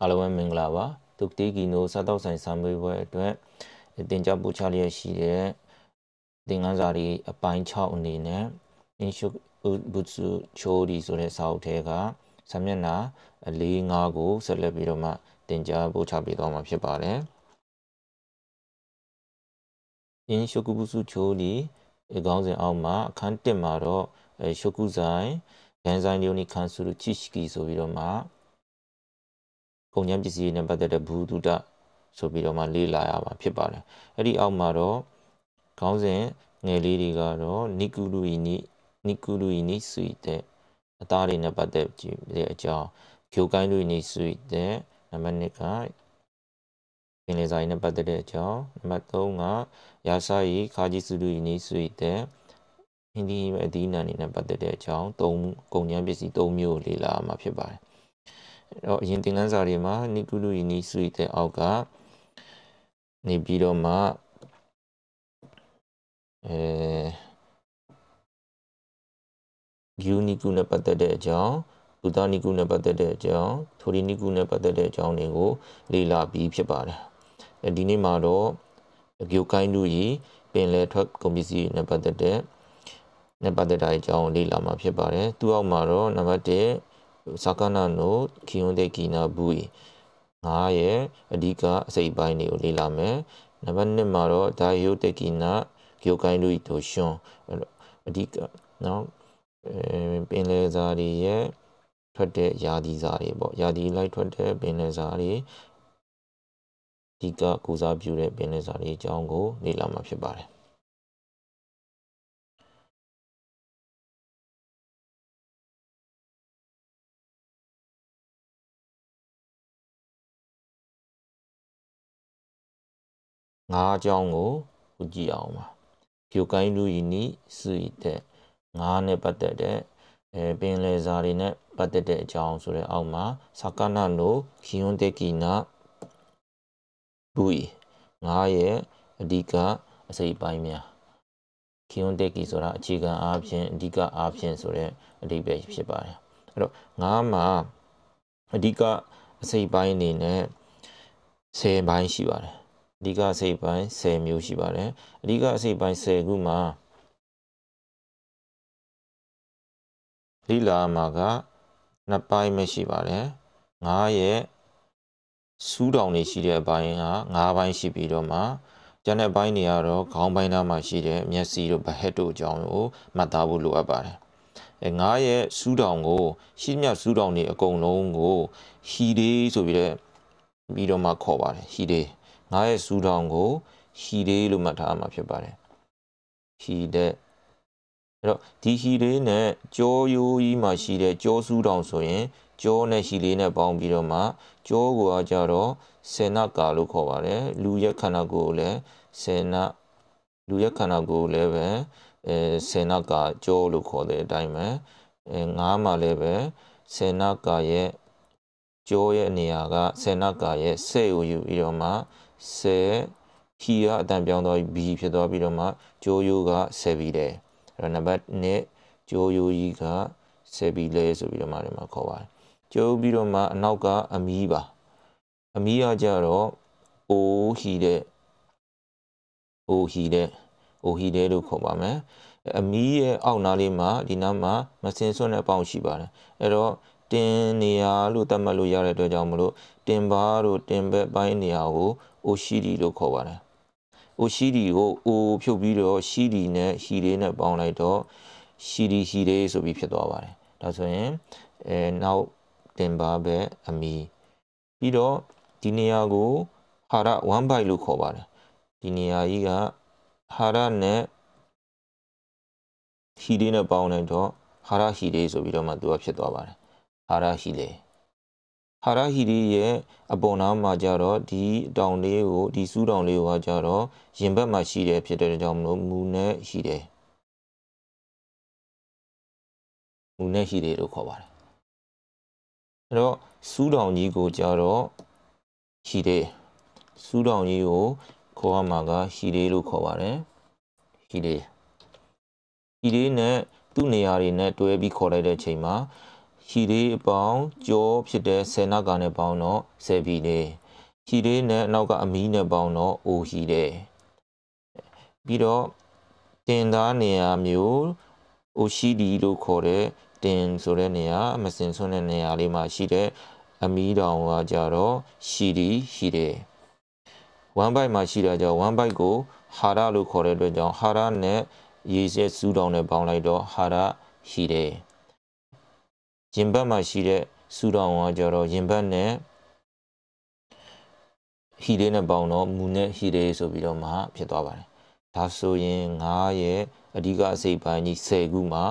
အားလုံးပဲမင်္ဂလာပါသူတီကီနိုစားတောက်ဆိုင်စာမေးပွဲအတွက်အတင်ကြပို့ချလျက်ရှိတဲ့သင်ခန်းစာတွေအပိုင်း6အနေနဲ့ Inshu Butsu Chori ဆိုတဲ့စာအုပ်ထဲကစာမျက်နှာအလေး5ကိုဆက်လက်ပြီးတော့မှတင်ကြပို့ချပေးသွားမှာဖြစ်ပါတယ်။အင်းရှုကုပုစုချိုလီအကောင်းစဉ်အောက်မှာအခန်း1မှာတော့ရှုကုဆိုင်ဂန်ဆိုင်လျိုနီခန်ဆူလူချီရှိကီဆိုပြီးတော့မှကုန်ကျမ်းပစ္စည်းနဲ့ပတ်သက်တဲ့ဘူတုဒဆိုပြီးတော့မှလေ့လာရမှာဖြစ်ပါတယ်အဲ့ဒီအောက်မှာတော့ခေါင်းစဉ်ငယ်လေးတွေကတော့နိကုလူဤနိနိကုလူဤနိဆွေတဲ့အသားတွေနဲ့ပတ်သက်ကြည့်တဲ့အကြောင်းဂျိုကိုင်းလူဤနိဆွေတဲ့နံပါတ်1ကပင်လယ်စာရင်းနဲ့ပတ်သက်တဲ့အကြောင်းနံပါတ်3ကရာစာရီခါဂျီစုလူဤနိဆွေတဲ့ဟင်းဒီအသီးနှံတွေနဲ့ပတ်သက်တဲ့အကြောင်း၃ကုန်ကျမ်းပစ္စည်း၃မျိုးလေ့လာမှာဖြစ်ပါတယ်တော့အရင်သင်ခန်းစာတွေမှာနိတုလူနီစုတဲ့အောက်ကနေပြီးတော့မှအဲယူနီကုနဲ့ပတ်သက်တဲ့အကြောင်းဘူတာနီကုနဲ့ပတ်သက်တဲ့အကြောင်းထိုဒီနီကုနဲ့ပတ်သက်တဲ့အကြောင်းတွေကို လေ့လာပြီးဖြစ်ပါတယ်။ဒီနေ့မှာတော့အကျိုးကိုင်းတို့ရီပင်လယ်ထွက်ကုန်ပစ္စည်းနဲ့ပတ်သက်တဲ့နဲ့ပတ်သက်တဲ့အကြောင်းကိုလေ့လာမှာဖြစ်ပါတယ်။သူ့အောက်မှာတော့နံပါတ်1 sakana no kiyun de kina bui ငါရဲ့အဓိကအစိတ်ပိုင်းတွေကိုလေ့လာမယ်နံပါတ်1မှာတော့ဒါယုတ်တကိနာဂိုကိုင်းလူီတိုရှင်အဓိကနော်အဲပင်လယ်စာတွေရဲ့ထွက်တဲ့ယာဒီစာတွေပေါ့ယာဒီလိုက်ထွက်တဲ့ပင်လယ်စာတွေအဓိကကိုစားပြုတဲ့ပင်လယ်စာတွေအကြောင်းကိုလေ့လာမှာဖြစ်ပါတယ်ငါးချောင်းကိုခုကြည့်အောင်ပါဖြူကိုင်းလူဤနီစုဤတဲ့ငါးနဲ့ပတ်သက်တဲ့အဲပင်လယ်စာတွေနဲ့ပတ်သက်တဲ့အကြောင်းဆိုတဲ့အောက်မှာသကနာနိုခိယွန်တေကီနာဘူဤငါးရဲ့အဓိကအစိပ်ပိုင်းများခိယွန်တေကီဆိုတာအခြေခံအားဖြင့်အဓိကအားဖြင့်ဆိုတဲ့အဓိပ္ပာယ်ဖြစ်ပါတယ်အဲ့တော့ငါးမှာအဓိကအစိပ်ပိုင်းအနေနဲ့10ပိုင်းရှိပါတယ်အဓိကအစိတ်ပိုင်း10မျိုးရှိပါတယ်အဓိကအစိတ်ပိုင်း10ခုမှာလိလာမှာကနှစ်ပိုင်းပဲရှိပါတယ်9ရဲ့စူးတောင်တွေရှိတဲ့အပိုင်းက9ပိုင်းရှိပြီးတော့မှကျန်တဲ့ဘိုင်းတွေကတော့ခေါင်းဘိုင်းသားမှာရှိတဲ့မျက်စိတို့ဗဟက်တို့အကြောင်းကိုမှတ်သားဖို့လိုအပ်ပါတယ်။အဲငါးရဲ့စူးတောင်ကိုရှိမြစူးတောင်တွေအကုန်လုံးကိုဟီဒေးဆိုပြီးတဲ့ပြီးတော့မှခေါ်ပါတယ်ဟီဒေးငါရဲ့စူထောင်ကိုဟီဒေးလို့မှတ်ထားမှာဖြစ်ပါတယ်ဟီတဲ့အဲ့တော့ဒီဟီလေးနဲ့ကြောရိုးကြီးမှာရှိတဲ့ကြောစူးတောင်ဆိုရင်ကြောနဲ့ဟီလေးနဲ့ပေါင်းပြီးတော့မှကြောကိုအကြတော့စေနကာလို့ခေါ်ပါတယ်လူရဲ့ခန္ဓာကိုယ်ကိုလည်းစေနလူရဲ့ခန္ဓာကိုယ်ကိုလည်းပဲအဲစေနကာကြောလို့ခေါ်တဲ့အတိုင်းပဲအဲငါးမှာလည်းပဲစေနကာရဲ့ကြောရဲ့နေရာကစေနကာရဲ့ဆဲ့ကိုယူပြီးတော့မှ10 he ကအတန်ပြောင်းသွားပြီး b ဖြစ်သွားပြီးတော့မှဂျိုယိုက7ပြီးတယ်အဲ့တော့နံပါတ်1ဂျိုယိုကြီးက7ပြီးလဲဆိုပြီးတော့မှဒီမှာခေါ်ပါတယ်ဂျိုပြီးတော့မှအနောက်ကအမီးပါ အမီးကကြတော့ o he တဲ့ o he တဲ့ o he တဲ့လို့ခေါ်ပါမယ်အမီးရဲ့အောက်နားလေးမှာဒီနားမှာမစင်စွန့်တဲ့အပေါင်ရှိပါတယ်အဲ့တော့တင်နေရာလို့သတ်မှတ်လို့ရတဲ့အတွက်ကြောင့်မလို့တင်ပါတို့တင်ဘက်ပိုင်းနေရာကိုအိုရှိဒီလို့ခေါ်ပါတယ်။အိုရှိဒီကိုအိုဖြုတ်ပြီးတော့ရှိဒီနဲ့ဟီလေးနဲ့ပေါင်းလိုက်တော့ရှိဒီဟီလေးဆိုပြီးဖြစ်သွားပါတယ်။ဒါဆိုရင်အဲနောက်တင်ပါပဲအမီပြီးတော့ဒီနေရာကိုဟာရ1 byte လို့ခေါ်ပါတယ်။ဒီနေရာကြီးကဟာရနဲ့ဟီလေးနဲ့ပေါင်းလိုက်တော့ဟာရဟီလေးဆိုပြီးတော့မှသူကဖြစ်သွားပါတယ်။ဟာရဟီလေးဟာရဟီရီရဲ့အပေါ်နားမှာကြတော့ဒီတောင်လေးကိုဒီစူးတောင်လေးကိုကြတော့ရင်ဘတ်မှာရှိတယ်ဖြစ်တဲ့ကြောင့်မလို့မူနဲ့ရှိတယ်မူနဲ့ရှိတယ်လို့ခေါ်ပါတယ်အဲ့တော့စူးတောင်ကြီးကိုကြတော့ရှိတယ်စူးတောင်ကြီးကိုခေါ်ရမှာကရှိတယ်လို့ခေါ်ပါတယ်ရှိတယ်ရှိတယ်နဲ့သူ့နေရာတွေနဲ့တွဲပြီးခေါ်လိုက်တဲ့ချိန်မှာဟီဒေးအပေါင်းကြောဖြစ်တဲ့ဆယ်နောက်ကနဲ့ပေါင်းတော့ဆယ်ပြီတယ်ဟီဒေးနဲ့အနောက်ကအမီးနဲ့ပေါင်းတော့အိုဟီတယ်ပြီးတော့တင်သားနေရာမျိုးအိုရှိဒီလို့ခေါ်တဲ့တင်ဆိုတဲ့နေရာမစင်ဆွတဲ့နေရာလေးမှာရှိတဲ့အမီးတောင်ကကြတော့ရှီဒီရှိတယ်1 byte မှာရှိတာကြောင့်1 byte ကို ဟာရလို့ခေါ်တဲ့အတွက်ကြောင့်ဟာရနဲ့ရေစက်စူးတောင်နဲ့ပေါင်းလိုက်တော့ဟာရရှိတယ်ရင်ဘတ်မှာရှိတဲ့ဆူတောင်ကကြတော့ရင်ဘတ်နဲ့ဟီလေးနဲ့ပေါင်းတော့မူနဲ့ဟီလေးဆိုပြီးတော့မှဖြစ်သွားပါတယ်။ဒါဆိုရင်9ရဲ့အဓိကအစိတ်ပိုင်းကြီး10ခုမှာ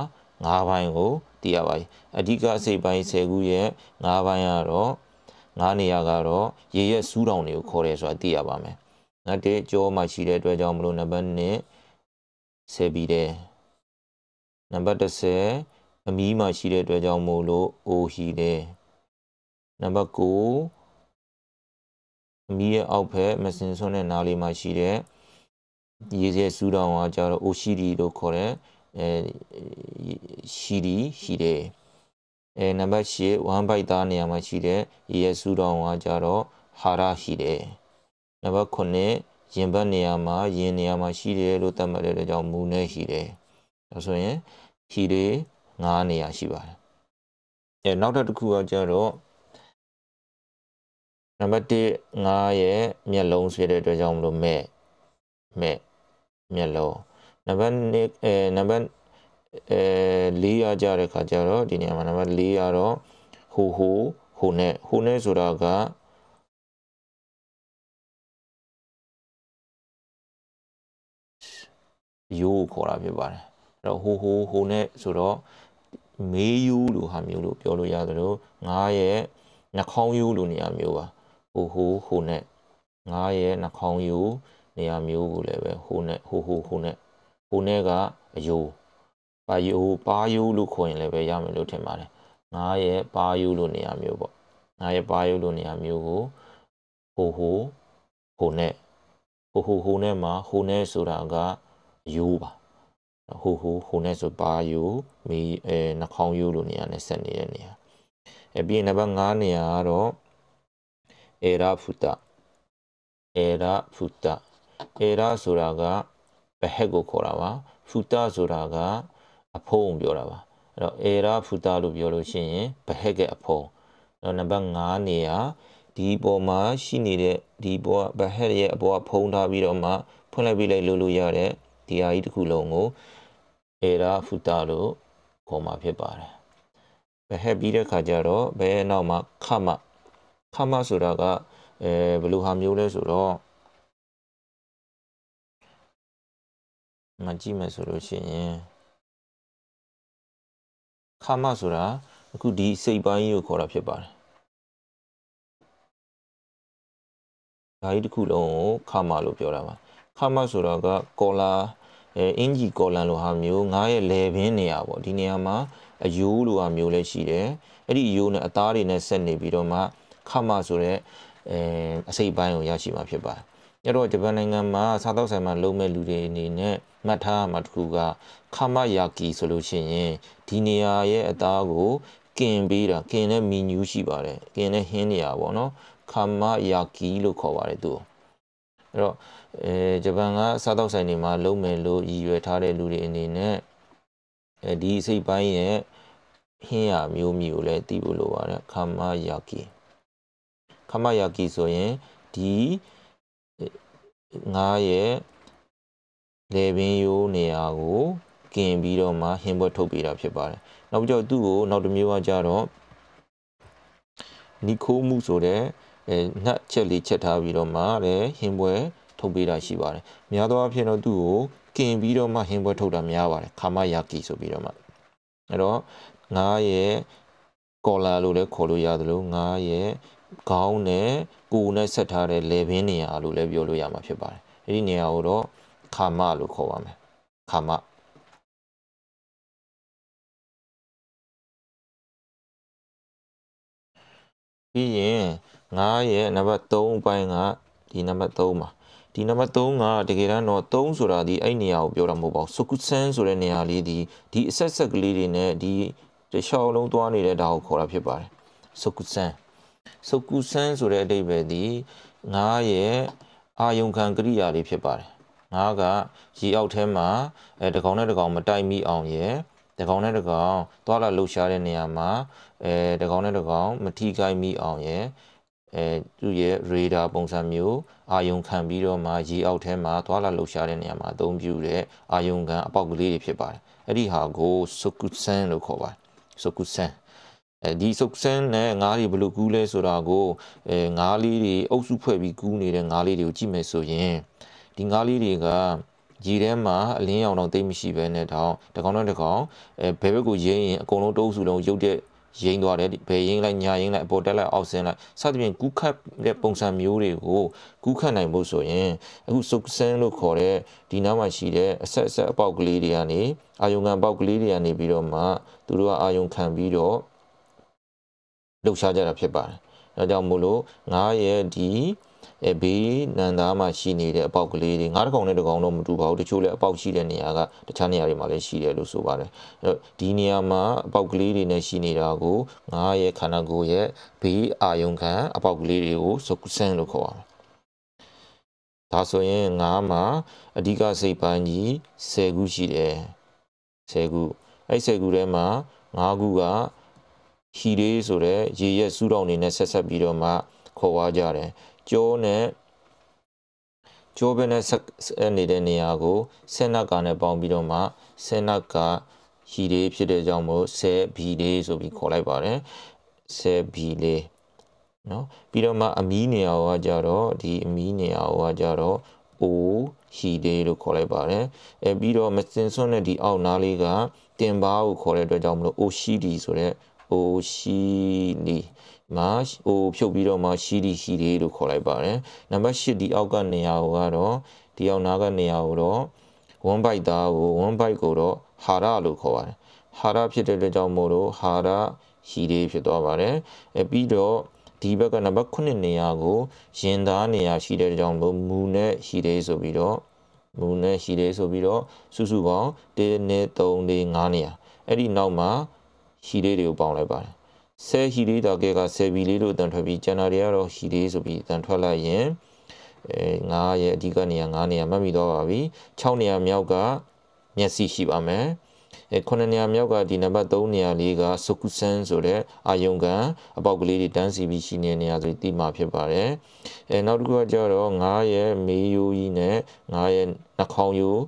9ဘိုင်းကိုတည်ရပါတယ်။အဓိကအစိတ်ပိုင်း10ခုရဲ့9ဘိုင်းကတော့9နေရာကတော့ရေရက်ဆူးတောင်တွေကိုခေါ်တယ်ဆိုတာသိရပါမယ်။နောက်တစ်ကြောမှာရှိတဲ့အတွက်ကြောင့်မလို့နံပါတ်1ဆယ်ပြီးတယ်။နံပါတ်30အမီးမှာရှိတဲ့အတွက်ကြောင့်မို့လို့ O ရှိတယ်နံပါတ်9အမီးရဲ့အောက်ဖက်မစင်ဆွန်းတဲ့နားလေးမှာရှိတဲ့ရေစဲစူးတောင်ကကြတော့ O ရှိဒီလို့ခေါ်တဲ့အဲရှိဒီရှိတယ်အဲနံပါတ်8 one byte သားနေရာမှာရှိတဲ့ရေစဲစူးတောင်ကကြတော့ဟာရရှိတယ်နံပါတ်9ရင်ဘတ်နေရာမှာယင်နေရာမှာရှိတယ်လို့သတ်မှတ်တဲ့အကြောင်းမူနဲ့ရှိတယ်။ဒါဆိုရင်ရှိတယ်9နေရာရှိပါတယ်အဲနောက်တစ်ခုကကျတော့နံပါတ်1 9ရဲ့မျက်လုံးဆွဲတဲ့အတွက်ကြောင့်မလို့မဲ့မဲ့မျက်လုံးနံပါတ်2အဲနံပါတ်အဲ၄ရကြတဲ့ခါကျတော့ဒီနေရာမှာနံပါတ်4ရတော့ဟိုဟိုဟိုနဲ့ဟိုနဲ့ဆိုတာကယိုးခေါ်တာဖြစ်ပါတယ်အဲ့တော့ဟိုဟိုဟိုနဲ့ဆိုတော့မေးယူလို့ဟာမျိုးလို့ပြောလို့ရသလိုငါရဲ့နှခေါင်းယူလို့နေရာမျိုးပါဟိုဟိုဟိုနဲ့ငါရဲ့နှခေါင်းယူနေရာမျိုးကိုလည်းပဲဟိုနဲ့ဟိုဟိုဟိုနဲ့ဟိုနဲ့ကအယိုးပါယိုးပါယိုးလို့ခေါ်ရင်လည်းပဲရမယ်လို့ထင်ပါတယ်ငါရဲ့ပါယိုးလို့နေရာမျိုးပေါ့ငါရဲ့ပါယိုးလို့နေရာမျိုးကိုဟိုဟိုဟိုနဲ့ဟိုဟိုဟိုနဲ့မှာဟိုနဲ့ဆိုတာကယိုးပါဟိုဟိုဟိုနဲ့ဆိုပါယိုမီအဲနှာခေါင်းယိုလိုနေရာနဲ့ဆက်နေတဲ့နေရာအဲပြီးရင်နံပါတ်5နေရာကတော့အေရာဖူတာအေရာဖူတာအေရာဆိုတာကဘဟက်ကိုခေါ်တာပါဖူတာဆိုတာက အဖုံးပြောတာပါအဲ့တော့အေရာဖူတာလို့ပြောလို့ရှိရင်ဘဟက်ရဲ့အဖုံးအဲ့တော့နံပါတ်5နေရာဒီပေါ်မှာရှိနေတဲ့ဒီပေါ်ဘဟက်ရဲ့အပေါ်ကဖုံးထားပြီးတော့မှဖွင့်လိုက်ပြီးလိုက်လို့လို့ရတဲ့ဒီ AI တစ်ခုလုံးကိုအရာဖူတာလို့ခေါ်မှာဖြစ်ပါတယ်ဘဟက်ပြီးတဲ့ခါကျတော့ဘဲနောက်မှာခမခမဆိုတာကအဲဘယ်လိုဟာမျိုးလဲဆိုတော့မကြည့်မယ်ဆိုလို့ရှိရင်ခမဆိုတာအခုဒီစိတ်ပိုင်းကိုခေါ်တာဖြစ်ပါတယ်ဓာတ်တစ်ခုလုံးကိုခမလို့ပြောတာပါခမဆိုတာက ကောလာအင်ဂျီကော်လန်လိုဟာမျိုးငါးရဲ့လေပင်းနေရာပေါ့ဒီနေရာမှာအယိုးလိုဟာမျိုးလည်းရှိတယ်အဲ့ဒီအယိုးနဲ့အသားတွေနဲ့ဆက်နေပြီးတော့မှခမဆိုတဲ့အဲအစိတ်ပိုင်းကိုရရှိမှာဖြစ်ပါတယ်အဲ့တော့ဂျပန်နိုင်ငံမှာစားသောက်ဆိုင်မှာလုပ်မဲ့လူတွေအနေနဲ့မှတ်ထားရမှာတစ်ခုကခမယာကီဆိုလို့ရှိရင်ဒီနေရာရဲ့အသားကိုกินပေးတာกินတဲ့မီနူးရှိပါတယ်กินတဲ့ဟင်းနေရာပေါ့နော်ခမယာကီလို့ခေါ်ပါတယ်သူ့အဲ့တော့အဲဂျပန်ကစားတောက်ဆိုင်တွေမှာလုံးမယ်လို့ရည်ရွယ်ထားတဲ့လူတွေအနေနဲ့အဲဒီစိတ်ပိုင်းရဲ့ဟင်းရမျိုးမျိုးကိုလည်းသိဖို့လိုပါတယ်ခမယာကီခမယာကီဆိုရင်ဒီငါးရဲ့လေပင်ရိုးနေရာကိုกินပြီးတော့မှဟင်းပွဲထုတ်ပေးတာဖြစ်ပါတယ်နောက်ကြောက်သူ့ကိုနောက်တစ်မျိုးကကြတော့နီခိုးမှုဆိုတဲ့အဲနှက်ချက်လေးချက်ထားပြီးတော့မှလည်းဟင်းပွဲထုတ်ပေးတာရှိပါတယ်။များသောအားဖြင့်တော့သူ့ကိုကင်ပြီးတော့မှဟင်းပွဲထုတ်တာများပါတယ်။ခါမယာကီဆိုပြီးတော့မှအဲ့တော့ငါးရဲ့ကော်လာလို့လည်းခေါ်လို့ရသလိုငါးရဲ့ခေါင်းနဲ့ကိုယ်နဲ့ဆက်ထားတဲ့လေပင်းနေရာလို့လည်းပြောလို့ရမှာဖြစ်ပါတယ်။အဲ့ဒီနေရာကိုတော့ခါမလို့ခေါ်ပါမယ်။ခါမပြီးရင်ငါးရဲ့နံပါတ်3အပိုင်းကဒီနံပါတ်3ပါဒီနံပါတ်3ကတကယ်တော့3ဆိုတာဒီအဲ့နေရာကိုပြောတာမဟုတ်ပါဘူးစကုဆန်းဆိုတဲ့နေရာလေးဒီဒီအဆက်ဆက်ကလေးတွေနဲ့ဒီတခြားလုံးသွားနေတဲ့ဒါကိုခေါ်တာဖြစ်ပါတယ်စကုဆန်းစကုဆန်းဆိုတဲ့အဓိပ္ပာယ်ဒီငါးရဲ့အာယုံခံကရိယာလေးဖြစ်ပါတယ်ငါးကရေအောက်ထဲမှာအဲတကောင်နဲ့တကောင် မတိုက်မိအောင်ရဲ့တကောင်နဲ့တကောင်သွားလာလှုပ်ရှားတဲ့နေရာမှာအဲတကောင်နဲ့တကောင် မထိခိုက်မိအောင်ရဲ့အဲသူ့ရဲ့ radar ပုံစံမျိုးအာယုံခံပြီးတော့မှရေအောက်ထဲမှာသွာလာလှုပ်ရှားတဲ့နေရာမှာအသုံးပြုတဲ့အာယုံခံအပေါက်ကလေးတွေဖြစ်ပါတယ်အဲ့ဒီဟာကိုဆုကုဆန်လို့ခေါ်ပါတယ်ဆုကုဆန်အဲဒီဆုပ်ဆန်းနဲ့ငါးတွေဘလို့ကူးလဲဆိုတာကိုအဲငါးလေးတွေအုပ်စုဖွဲ့ပြီးကူးနေတဲ့ငါးလေးတွေကိုကြည့်မယ်ဆိုရင်ဒီငါးလေးတွေကရေထဲမှာအလင်းရောင်တော့တိတ်မရှိပဲနဲ့တောင်တကောင်တော့တကောင်အဲဘဲဘက်ကိုရင်းရင်အကုန်လုံးတုံးစုလုံးရုပ်တဲ့ရိမ့်သွားတယ်ဘယ်ရိမ့်လိုက်ညာရိမ့်လိုက်အပေါ်တက်လိုက်အောက်ဆင်းလိုက်စသဖြင့်ကူးခတ်တဲ့ပုံစံမျိုးတွေကိုကူးခတ်နိုင်ဖို့ဆိုရင်အခုစုပ်ဆင်းလို့ခေါ်တဲ့ဒီနားမှာရှိတဲ့အဆက်အဆက်အပေါက်ကလေးတွေကနေအာယုံခံပေါက်ကလေးတွေကနေပြီးတော့မှသူတို့ကအာယုံခံပြီးတော့လှုပ်ရှားကြတာဖြစ်ပါတယ်။ဒါကြောင့်မို့လို့ငါရဲ့ဒီအဲဘေးနန်သားမှာရှိနေတဲ့အပေါက်ကလေးတွေငါးတကောင်နဲ့တကောင်တော့မတူပါဘူးတချို့လည်းအပေါက်ရှိတဲ့နေရာကတခြားနေရာတွေမှာလည်းရှိတယ်လို့ဆိုပါတယ်အဲတော့ဒီနေရာမှာအပေါက်ကလေးတွေနဲ့ရှိနေတာကိုငါးရဲ့ခန္ဓာကိုယ်ရဲ့ဘေးအာယုံခံ အပေါက်ကလေးတွေကိုစုပ်ဆန်းလို့ခေါ်ပါတယ်ဒါဆိုရင်ငါးမှာအဓိကစိတ်ပိုင်းကြီး10ခုရှိတယ်10ခုအဲ့10ခုထဲမှာ9ခုကဟီရေးဆိုတဲ့ရေရက်စူးတောင်နေနဲ့ဆက်ဆက်ပြီးတော့မှခေါ်ဝါကြတယ်ကျိုးနဲ့ကျိုးပင်နဲ့ဆက်နေတဲ့နေရာကိုဆင်းနက်ကနဲ့ပေါင်းပြီးတော့မှဆင်းနက်ကဟီလေးဖြစ်တဲ့ကြောင့်မို့ဆဲဘီလေးဆိုပြီးခေါ်လိုက်ပါတယ်ဆဲဘီလေးနော်ပြီးတော့မှ အမီးနေရာကကြတော့ဒီအမီးနေရာကကြတော့ O ဟီလေးလို့ခေါ်လိုက်ပါတယ်အဲပြီးတော့မစင်စွန့်တဲ့ဒီအောက်နားလေးကတင်ပါကိုခေါ်တဲ့အတွက်ကြောင့်မလို့ O ရှိဒီဆိုတဲ့အိုရှိလီမာအိုဖြုတ်ပြီးတော့မှရှိလီရှိလီလို့ခေါ်လိုက်ပါတယ်နံပါတ်8ဒီအောက်ကနေရာကိုကတော့ဒီအောက်နားကနေရာကိုတော့1 byte သားကို1 byte ကိုတော့ဟာရလို့ခေါ်ပါတယ်ဟာရဖြစ်တဲ့အတွက်ကြောင့်မို့လို့ဟာရရှိလီဖြစ်သွားပါတယ်အဲပြီးတော့ဒီဘက်ကနံပါတ်9နေရာကိုရင်သားနေရာရှိတဲ့ကြောင့်လို့မူနဲ့ရှိသေးဆိုပြီးတော့မူနဲ့ရှိသေးဆိုပြီးတော့စုစုပေါင်း1 2 3 4 5နေရာအဲ့ဒီနောက်မှာဟီလေးတွေကိုပေါင်းလိုက်ပါတယ်ဆဲဟီလေးတာကဲကဆဲဘီလေးလို့အတန်ထွက်ပြီးကျန်တာတွေကတော့ဟီလေးဆိုပြီးအတန်ထွက်လိုက်ရင်အဲ9ရဲ့အဓိကနေရာ9နေရာမှတ်မိတော့ပါပြီ6နေရာမြောက်ကမျက်စိရှိပါမယ်အဲ9နေရာမြောက်ကဒီနံပါတ်3နေရာလေးကဆုကုဆန်ဆိုတဲ့အာယုံကံအပေါက်ကလေးတွေတန်းစီပြီးရှိနေနေရာဆိုပြီးမှာဖြစ်ပါတယ်အဲနောက်တစ်ခုကကြတော့9ရဲ့မေးယိုးကြီးနဲ့9ရဲ့နှာခေါင်းယိုး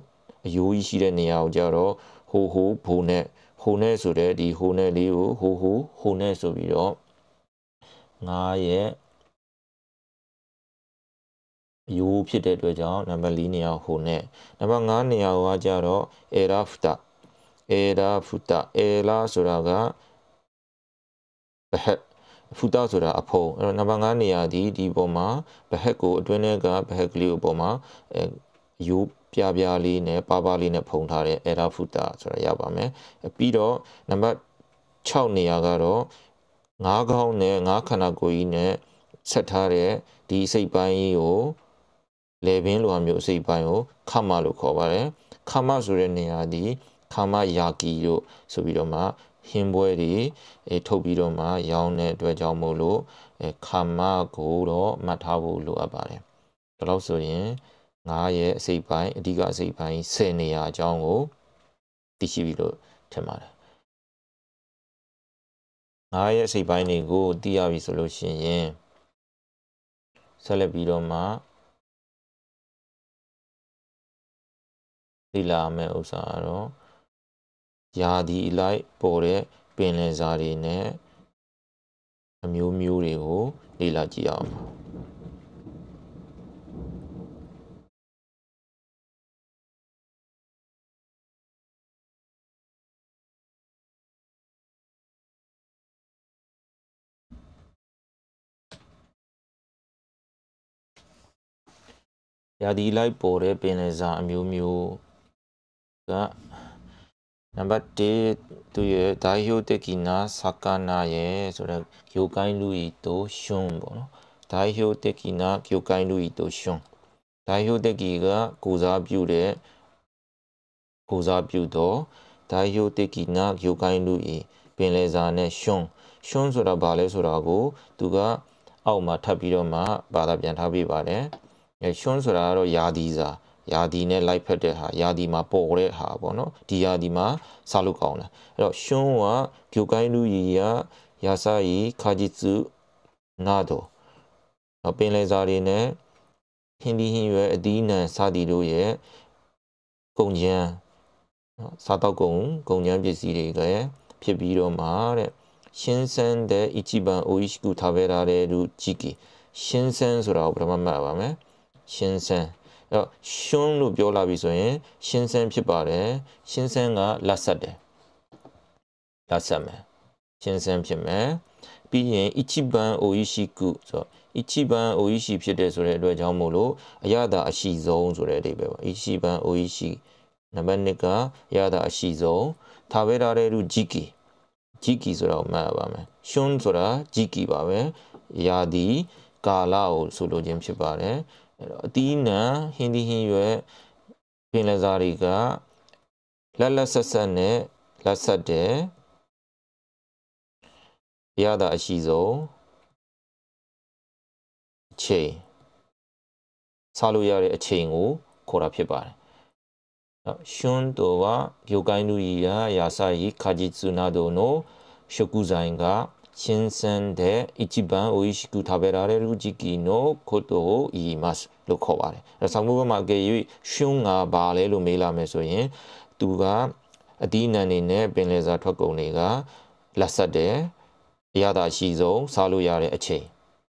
အယိုးကြီးရှိတဲ့နေရာကိုကြတော့ဟိုဟိုဘုံနဲ့ဟိုနဲ့ဆိုတဲ့ဒီဟိုနဲ့လေးကိုဟိုဟိုဟိုနဲ့ဆိုပြီးတော့9ရဲ့ရိုးဖြစ်တဲ့အတွက်ကြောင့်နံပါတ်4နေရာဟိုနဲ့နံပါတ်9နေရာကကြတော့ era futa era futa era ဆိုတာကဘဟက်ဖူတာဆိုတာအဖုံအဲ့တော့နံပါတ်9နေရာဒီဒီပေါ်မှာဘဟက်ကိုအတွင်းထဲကဘဟက်ကလေးကိုပေါ်မှာအဲရိုးပြားပြားလေးနဲ့ပါပါလေးနဲ့ဖုံထားတဲ့ error footer ဆိုတာရပါမယ်ပြီးတော့နံပါတ်6နေရာကတော့ငါးခေါင်းနဲ့ငါးခန္ဓာကိုယ်ကြီးနဲ့ဆက်ထားတဲ့ဒီစိတ်ပိုင်းကြီးကိုလေဘင်းလိုအမျိုးစိတ်ပိုင်းကိုခမလို့ခေါ်ပါတယ်ခမဆိုတဲ့နေရာဒီခမယာကီလို့ဆိုပြီးတော့မှဟင်းပွဲတွေအဲထုတ်ပြီးတော့မှရောင်းတဲ့အတွက်ကြောင့်မို့လို့အဲခမကိုတော့မှတ်ထားဖို့လိုအပ်ပါတယ်ဒါလို့ဆိုရင်9ရဲ့အစိပ်ပိုင်းအဓိကအစိပ်ပိုင်း10နေရာအကြောင်းကိုသိရှိပြီလို့ထင်ပါတယ်9ရဲ့အစိပ်ပိုင်းတွေကိုသိရပြီဆိုလို့ရှိရင်ဆက်လက်ပြီးတော့မှသိလာမယ့်ဥစ္စာကတော့ယာဒီအလိုက်ပေါ်တဲ့ပင်လယ်စာတွေနဲ့အမျိုးမျိုးတွေကိုလေ့လာကြည့်အောင်ပါရာသီလိုက်ပေါ်တဲ့ပင်လယ်စာအမျိုးမျိုးကနံပါတ်1သူရဲ့ဒိုင်ဟိုတက်ကိနာဆာကနာရဲ့ဆိုတော့ယိုကိုင်းလူဤတိုရှွန်ပေါ့နော်ဒိုင်ဟိုတက်ကိနာယိုကိုင်းလူဤတိုရှွန်ဒိုင်ဟိုတက်ကိကကိုစားပြုတဲ့ကိုစားပြုတော့ဒိုင်ဟိုတက်ကိနာယိုကိုင်းလူဤပင်လယ်စာနဲ့ရှွန်ရှွန်ဆိုတာဘာလဲဆိုတာကိုသူကအောက်မှာထပ်ပြီးတော့မှဘာသာပြန်ထားပြပါတယ်။ရွှန်းဆိုတာကတော့ယာဒီစာယာဒီနဲ့လိုက်ဖက်တဲ့ဟာယာဒီမှာပေါ်တဲ့ဟာပေါ့နော်ဒီယာဒီမှာစားလို့ကောင်းတာအဲ့တော့ရွှန်းကဂျိုကိုင်းလူကြီးကယာစာကြီးခါဂျီစုနာတော့ပင်လယ်စာတွေနဲ့ဟင်းဒီဟင်းရွယ်အသီးနှံစသည်တို့ရဲ့ကုန်ကျန်းစားတော့ကုန်ကုန်ကျန်းပစ္စည်းတွေလည်းဖြစ်ပြီးတော့မှတဲ့ရှင်းဆန်းတဲ့ Ichiban Oishiku ထားပေးတာတဲ့လူကြီးကရှင်းဆန်းဆိုတာကိုပထမမှတ်ပါမယ်ရှင်းဆန်းအဲ့တော့ရှွန်းလို့ပြောလာပြီဆိုရင်ရှင်းဆန်းဖြစ်ပါတယ်ရှင်းဆန်းကလတ်ဆက်တယ်လတ်ဆက်မယ်ရှင်းဆန်းဖြစ်မယ်ပြီးရင် ichiban oishiku ဆိုတော့ ichiban oishi ဖြစ်တဲ့ဆိုတဲ့အတွက်ကြောင့်မို့လို့အရသာအရှိဆုံးဆိုတဲ့အဓိပ္ပာယ်ပေါ့ ichiban oishi နံပါတ်1ကအရသာအရှိဆုံးထာဝရရဲရုဂျီကီဂျီကီဆိုတာကိုမှတ်ရပါမယ်ရှွန်းဆိုတာဂျီကီပါပဲရာဒီကာလာကိုဆိုလိုခြင်းဖြစ်ပါတယ်အဲ့တော့အသီးနှံဟင်းသီးဟင်းရွက်ပင်လယ်စာတွေကလက်လက်ဆက်ဆက်နဲ့လက်ဆက်တယ်ရတာအရှိဆုံးအချိန်စားလို့ရတဲ့အချိန်ကိုခေါ်တာဖြစ်ပါတယ်旬とは魚介類や野菜、果実などの食材が新鮮で一番美味しく食べられる時期のことを言いますလို့ခေါ်ပါတယ်။အဲဆောင်းဘုဘမှာအကယ်၍ရှင်ကဘာလဲလို့မေးလာမယ်ဆိုရင်သူကအဒီနန်နေနဲ့ပင်လယ်စာထွက်ကုန်တွေကလက်ဆက်တယ်။အရသာရှိဆုံးစားလို့ရတဲ့အချိန်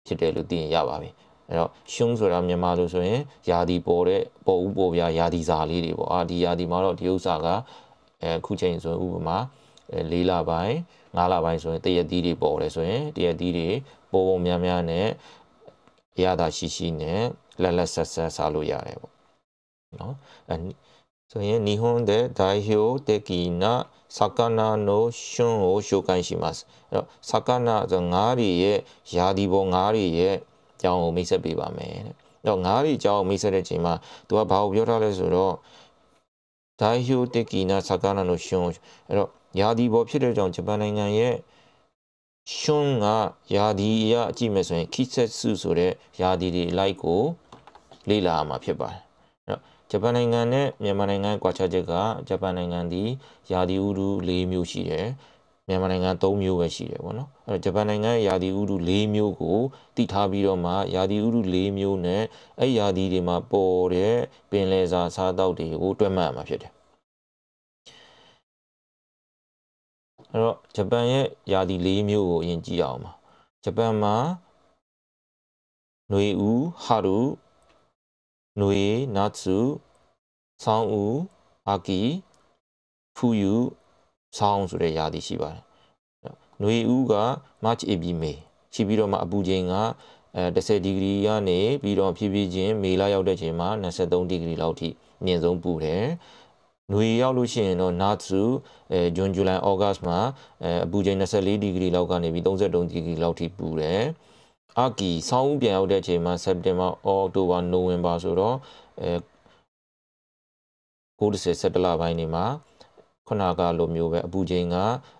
ဖြစ်တယ်လို့သိရင်ရပါပြီ။အဲတော့ရှင်ဆိုတာမြန်မာလိုဆိုရင်ယာဒီပေါ်တဲ့ပေါ်ဥပေါ်ပြယာဒီစာလေးတွေပေါ့။အာဒီယာဒီမှာတော့ဒီဥစ္စာကအခုချိန်ဆိုဥပမာ၄လပိုင်း9လပိုင်းဆိုရင်တရက်သီးတွေပေါ်တယ်ဆိုရင်တရက်သီးတွေပုံပုံများများနဲ့အရသာရှိရှိနဲ့လက်လက်ဆက်ဆက်စားလို့ရတယ်ပေါ့နော်အဲဆိုရင်日本で代表的な魚の旬を紹介しますအဲ့တော့魚ဆိုငါးတွေရဲ့ယာဒီပေါ်ငါးတွေရဲ့အကြောင်းကိုမိတ်ဆက်ပေးပါမယ်တဲ့အဲ့တော့ငါးတွေအကြောင်းကိုမိတ်ဆက်တဲ့ချိန်မှာ तू ကဘာကိုပြောထားလဲဆိုတော့代表的な魚の旬をအဲ့တော့ရာသီပေါ်ဖြစ်တဲ့ကြောင့်ဂျပန်နိုင်ငံရဲ့ရှွန်းကရာဒီအရကြည့်မယ်ဆိုရင်ခိဆက်စုဆိုတဲ့ရာဒီတွေလိုက်ကိုလေ့လာရမှာဖြစ်ပါတယ်။အဲ့တော့ဂျပန်နိုင်ငံနဲ့မြန်မာနိုင်ငံကွာခြားချက်ကဂျပန်နိုင်ငံဒီရာဒီဥတု၄မျိုးရှိတယ်။မြန်မာနိုင်ငံ၃မျိုးပဲရှိတယ်ပေါ့နော်။အဲ့တော့ဂျပန်နိုင်ငံရာဒီဥတု၄မျိုးကိုသိထားပြီးတော့မှရာဒီဥတု၄မျိုးနဲ့အဲ့ရာဒီတွေမှာပေါ်တဲ့ပင်လယ်စာစားတောက်တွေကိုတွဲမှတ်ရမှာဖြစ်တယ်။အဲ့တော့ဂျပန်ရဲ့ယာတီ၄မျိုးကိုအရင်ကြည့်အောင်ပါဂျပန်မှာຫນွေဦးဟာရုຫນွေနာစုဆောင်းဦးအာကီဖူယူဆောင်းဆိုတဲ့ယာတီရှိပါတယ်ຫນွေဦးက March April May ရှိပြီးတော့မှအပူချိန်ကအဲ30ဒီဂရီကနေပြီးတော့ဖြည်းဖြည်းချင်းမေလရောက်တဲ့ချိန်မှာ23ဒီဂရီလောက်ထိမြင့်ဆုံးပူတယ်။နွေရောက်လို့ရှိရင်တော့ north to အဲ June July August မှာအဲအပူချိန်24ဒီဂရီလောက်ကနေပြီး33ဒီဂရီလောက်ထိပူတယ်။အကီဆောင်းဥပြန်ရောက်တဲ့အချိန်မှာ September October November ဆိုတော့အဲ90 17လပိုင်းနေမှာခုနကလိုမျိုးပဲအပူချိန်က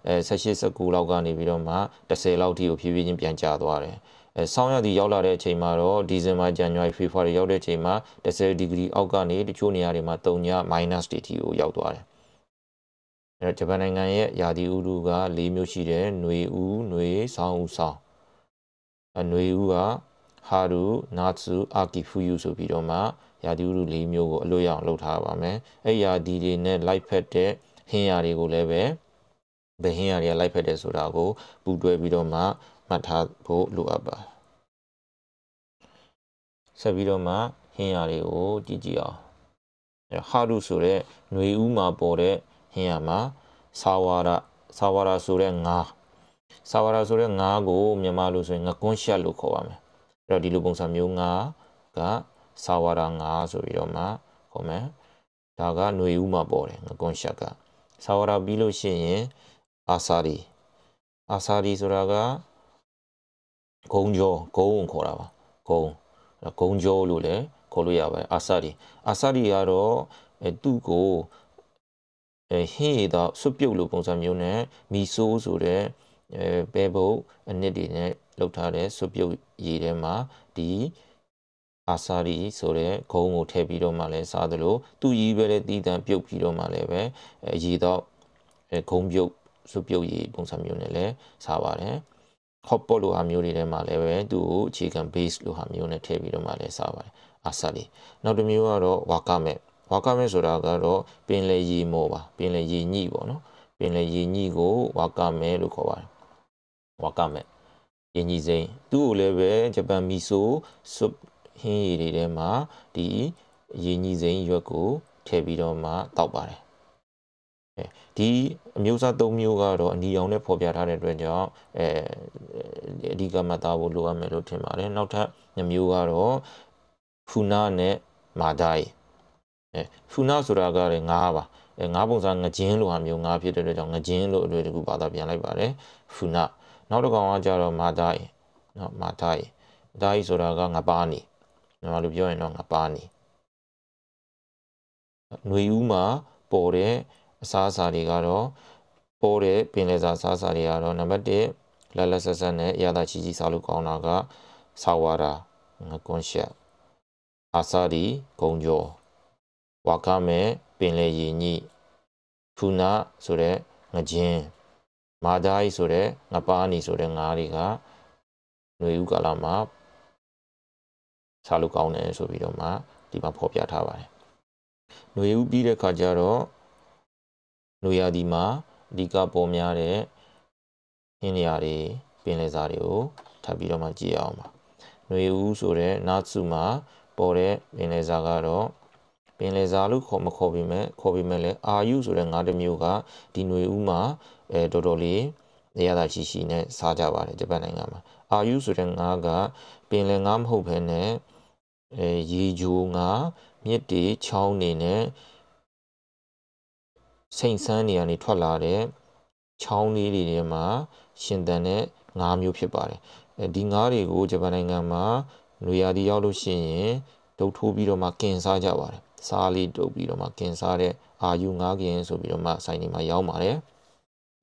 အဲ18 19လောက်ကနေပြီးတော့မှ10လောက်ထိကိုဖြည်းဖြည်းချင်းပြန်ကျသွားတယ်။ဆောင်းရာသီရောက်လာတဲ့အချိန်မှာတော့ဒီဇင်ဘာဇန်နဝါရီဖေဖော်ဝါရီရောက်တဲ့အချိန်မှာ30ဒီဂရီအောက်ကနေတချို့နေရာတွေမှာ3ည minus တွေထိကိုရောက်သွားတယ်။အဲတော့ဂျပန်နိုင်ငံရဲ့ရာသီဥတုက၄မျိုးရှိတယ်။နွေဦး၊နွေဆောင်းဦးဆောင်း။အနွေဦးကဟာရူ၊နာဆူ၊အာကီဖူယူဆိုပြီးတော့မှရာသီဥတု၄မျိုးကိုအလို့ရအောင်လုပ်ထားပါမယ်။အဲရာသီတွေနဲ့လိုက်ဖက်တဲ့ဟင်းရာတွေကိုလည်းပဲဘဟင်းရတွေကလိုက်ဖက်တယ်ဆိုတာကိုပူတွဲပြီးတော့မှမှတ်ထားဖို့လိုအပ်ပါဆက်ပြီးတော့မှဟင်းရတွေကိုကြည့်ကြည့်အောင်ဟာရုဆိုတဲ့ຫນွေဥမှာပေါ်တဲ့ဟင်းရမှာစာဝါရစာဝါရဆိုတဲ့ငါးစာဝါရဆိုတဲ့ငါးကိုမြန်မာလိုဆိုရင်ငကွန်းရှက်လို့ခေါ်ရမယ်အဲ့တော့ဒီလိုပုံစံမျိုးငါးကစာဝါရငါးဆိုပြီးတော့မှခေါ်မယ်ဒါကຫນွေဥမှာပေါ်တယ်ငကွန်းရှက်ကစာဝါရပြီးလို့ရှိရင်အာစာရီအာစာရီဆိုတာကဂုံကျော်ဂုံကိုခေါ်တာပါဂုံဂုံကျော်လို့လည်းခေါ်လို့ရပါတယ်အာစာရီအာစာရီကတော့အဲသူ့ကိုအဲဟင်းရည်တော့ဆွတ်ပြုတ်လို့ပုံစံမျိုးနဲ့မီဆိုးဆိုတဲ့အဲပဲဘုတ်အနစ်တွေနဲ့လုပ်ထားတဲ့ဆွတ်ပြုတ်ရည်ထဲမှာဒီအာစာရီဆိုတဲ့ဂုံကိုထည့်ပြီးတော့မှလည်းစားသလိုသူ့ရည်ပဲလည်းတီးတန်ပြုတ်ပြီးတော့မှလည်းပဲအဲရည်တော့အဲဂုံပြုတ်စုပ်ပြုတ်ရေးပုံစံမျိုးနဲ့လည်းစားပါတယ်။ hotpot လိုဟာမျိုးတွေထဲမှာလည်းပဲသူ့ကိုအခြေခံ base လိုဟာမျိုးနဲ့ထည့်ပြီးတော့မှလည်းစားပါတယ်။အာဆာလီနောက်တစ်မျိုးကတော့ဝါကာမဲဝါကာမဲဆိုတာကတော့ပင်လယ်ရေမောပါပင်လယ်ရေညှိပေါ့နော်ပင်လယ်ရေညှိကိုဝါကာမဲလို့ခေါ်ပါတယ်။ဝါကာမဲရင်ကြီးစိမ့်သူ့ကိုလည်းပဲဂျပန်မီဆိုဆုပ်ဟင်းရည်တွေထဲမှာဒီရင်ကြီးစိမ့်ရွက်ကိုထည့်ပြီးတော့မှတောက်ပါတယ်ဒီအမျိုးအစား၃မျိုးကတော့အနီအောင်နဲ့ဖော်ပြထားတဲ့အတွက်ကြောင့်အဲအဓိကမှတ်သားဖို့လိုအပ်မယ်လို့ထင်ပါတယ်နောက်ထပ်2မျိုးကတော့ဖူနာနဲ့မာဒိုင်အဲဖူနာဆိုတာကလည်းငါးပါအဲငါးပုံစံငကြင်းလိုဟာမျိုးငါးဖြစ်တဲ့အတွက်ကြောင့်ငကြင်းလို့အတွေ့အကြုံဘာသာပြန်လိုက်ပါတယ်ဖူနာ နောက်တစ်ကောင်ကကြတော့မာဒိုင်နော်မာဒိုင်ဒိုင်ဆိုတာကငပါနီနော်လို့ပြောရင်တော့ငပါနီຫນွေဦးမှာပေါ်တဲ့အစားအစာတွေကတော့ပိုးတဲ့ပင်လယ်စာအစားအစာတွေကတော့နံပါတ်1လက်လက်ဆက်ဆက်နဲ့အရသာချီချီစားလို့ကောင်းတာကစာဝါရာငကွန်ရှက်အာစာဒီဂုံကျော်ဝါကမဲပင်လယ်ရည်ညိခုနာဆိုတဲ့ငကြင်းမာဒိုင်းဆိုတဲ့ငပားနီဆိုတဲ့ငါးတွေကຫນွေဥကာလမှာစားလို့ကောင်းတယ်ဆိုပြီးတော့မှဒီမှာဖော်ပြထားပါတယ်။ຫນွေဥပြီးတဲ့ခါကျတော့လိုရာဒီမှာအဓိကပေါ်များတဲ့ခင်းနေရာတွေပင်လယ်စာတွေကိုထပ်ပြီးတော့မှကြည့်အောင်ပါနွေဦးဆိုတဲ့နာစုမှာပေါ်တဲ့ပင်လယ်စာကတော့ပင်လယ်စာလို့ခေါ်မခေါ်ပေမဲ့ခေါ်ပေမဲ့လည်းအာယုဆိုတဲ့ငါးတစ်မျိုးကဒီနွေဦးမှာအဲတော်တော်လေးနေရာသာရှိရှိနဲ့စားကြပါတယ်ဂျပန်နိုင်ငံမှာအာယုဆိုတဲ့ငါးကပင်လယ်ငါးမဟုတ်ဘဲနဲ့အဲရေဂျိုငါးမြစ်တီချောင်းနေနဲ့စိန်ဆန်းနေရာနေထွက်လာတဲ့ချောင်းလေးတွေထဲမှာရှင်သန်တဲ့ငါးမျိုးဖြစ်ပါတယ်အဲဒီငါးတွေကိုဂျပန်နိုင်ငံမှာနွေရာသီရောက်လို့ရှိရင်ဒုတ်ထိုးပြီးတော့မှกินစားကြပါတယ်စားလေးတုပ်ပြီးတော့မှกินစားတဲ့အာယူငါးကင်ဆိုပြီးတော့မှဆိုင်တွေမှာရောက်ပါတယ်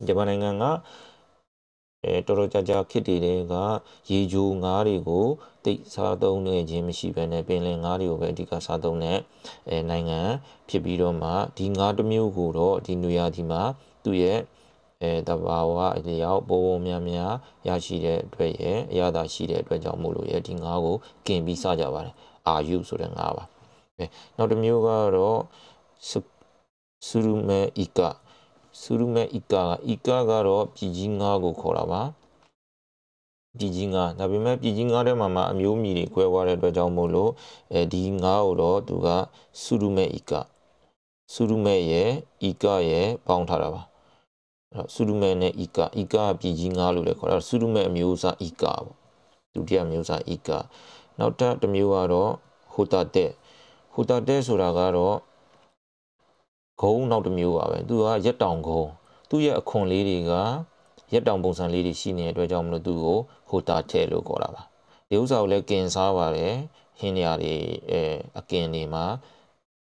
ဂျပန်နိုင်ငံကအဲတော်တော်ကြာကြာခေတ်တည်တဲ့ကရေဂျိုငါးတွေကိုတိတ်စားသုံးနေခြင်းမရှိဘဲနဲ့ပင်လယ်ငါးတွေကိုပဲအဓိကစားသုံးတဲ့အဲနိုင်ငံဖြစ်ပြီးတော့မှဒီငါးတစ်မျိုးကိုတော့ဒီနွေရာသီမှာသူ့ရဲ့အဲတဘာဝအလျောက်ပုံပုံများများရရှိတဲ့အတွက်ရဲ့အရသာရှိတဲ့အတွက်ကြောင့်မို့လို့ရဲ့ဒီငါးကိုกินပြီးစားကြပါတယ်အာယုဆိုတဲ့ငါးပါအဲနောက်တစ်မျိုးကတော့ဆူရူမဲအီကာဆူရူမဲအီကာအီကာကတော့ပြည်ကြီးငါးကိုခေါ်တာပါပြည်ကြီးငါဒါပေမဲ့ပြည်ကြီးငါထဲမှာမှအမျိုးအမည်တွေကွဲသွားတဲ့အတွက်ကြောင့်မို့လို့အဲဒီငါကိုတော့သူကစုရုမဲ့ဤကစုရုမဲ့ရဲ့ဤကရဲ့ပေါင်းထားတာပါအဲ့တော့စုရုမဲ့နဲ့ဤကဤကပြည်ကြီးငါလို့လည်းခေါ်တာစုရုမဲ့အမျိုးအစားဤကပေါ့ဒုတိယမျိုးအစားဤကနောက်ထပ်တစ်မျိုးကတော့ဟိုတာတဲ့ဟိုတာတဲ့ဆိုတာကတော့ဂုံနောက်တစ်မျိုးပါပဲသူကရက်တောင်ဂုံသူ့ရဲ့အခွန်လေးတွေကရက်တောင်ပုံစံလေးတွေရှိနေတဲ့အတွက်ကြောင့်မလို့သူ့ကိုဟိုတာထဲလို့ခေါ်တာပါဒီဥစ္စာကိုလည်းกินစားပါတယ်ဟင်းနေရာတွေအဲအกินတွေမှာ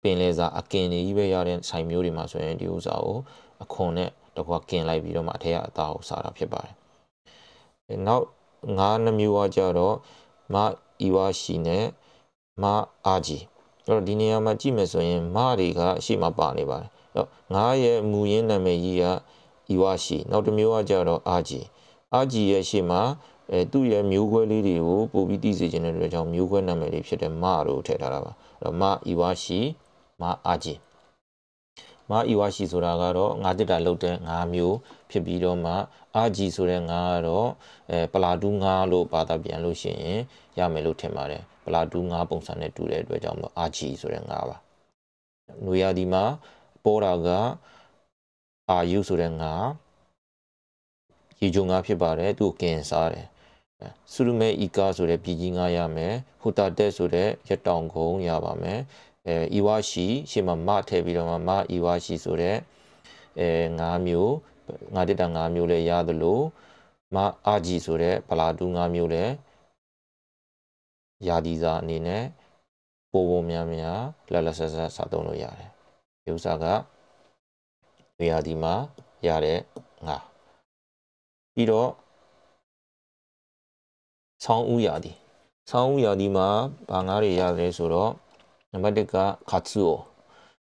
ပင်လဲစားအกินတွေကြီးပဲရတဲ့ဆိုင်မျိုးတွေမှာဆိုရင်ဒီဥစ္စာကိုအခွန်နဲ့တကွာกินလိုက်ပြီးတော့မှအထက်ကအသားကိုစားတာဖြစ်ပါတယ်နောက်ငါးနှမျိုးကကြတော့မအီဝါရှီနဲ့မအာဂျီအဲ့တော့ဒီနေရာမှာကြည့်မယ်ဆိုရင်မတွေကရှေ့မှာပါနေပါတယ်အဲ့တော့ငါးရဲ့မူရင်းနာမည်ကြီးကအီဝါရှိနောက်တစ်မျိုးကကြတော့အာဂျီအာဂျီရဲ့ရှေ့မှာအဲသူ့ရဲ့မျိုးခွဲလေးတွေကိုပို့ပြီးသိစေခြင်းတဲ့အတွက်ကြောင့်မျိုးခွဲနာမည်လေးဖြစ်တဲ့မတို့ထည့်ထားတာပါအဲ့တော့မအီဝါရှိမအာဂျီမအီဝါရှိဆိုတာကတော့ငါးတစ်တာလောက်တဲ့ငါးမျိုးဖြစ်ပြီးတော့မှအာဂျီဆိုတဲ့ငါးကတော့အဲပလာတူးငါးလို့ဘာသာပြန်လို့ရှိရင်ရမယ်လို့ထင်ပါတယ်ပလာတူးငါးပုံစံနဲ့တူတဲ့အတွက်ကြောင့်မလို့အာဂျီဆိုတဲ့ငါးပါ။နွေရာဒီမှာပေါ်တာက are you ဆိုတဲ့ငါရေဂျုံငါဖြစ်ပါတယ်သူ့ကိုကင်စားတယ်ဆုရမဲဤကာဆိုတဲ့ပြည်ကြီးငါရမယ်ဟူတာတက်ဆိုတဲ့ရတောင်ကုန်းရပါမယ်အဲဤဝါရှိရှေ့မှာမထည့်ပြီးတော့မှမဤဝါရှိဆိုတဲ့အဲ၅မျိုးငါတက်တာ၅မျိုးလည်းရသလိုမအာဂျီဆိုတဲ့ဗလာတူ၅မျိုးလည်းရာဒီစာအနေနဲ့ပိုပုံများများလလဆဆဆသုံးလို့ရတယ်ဒီဥစ္စာကနွေရာသီမှာရတဲ့ငါပြီးတော့ဆောင်းဥရာသီဆောင်းဥရာသီမှာဘာငါးတွေရတယ်ဆိုတော့နံပါတ်1ကခါဆူအို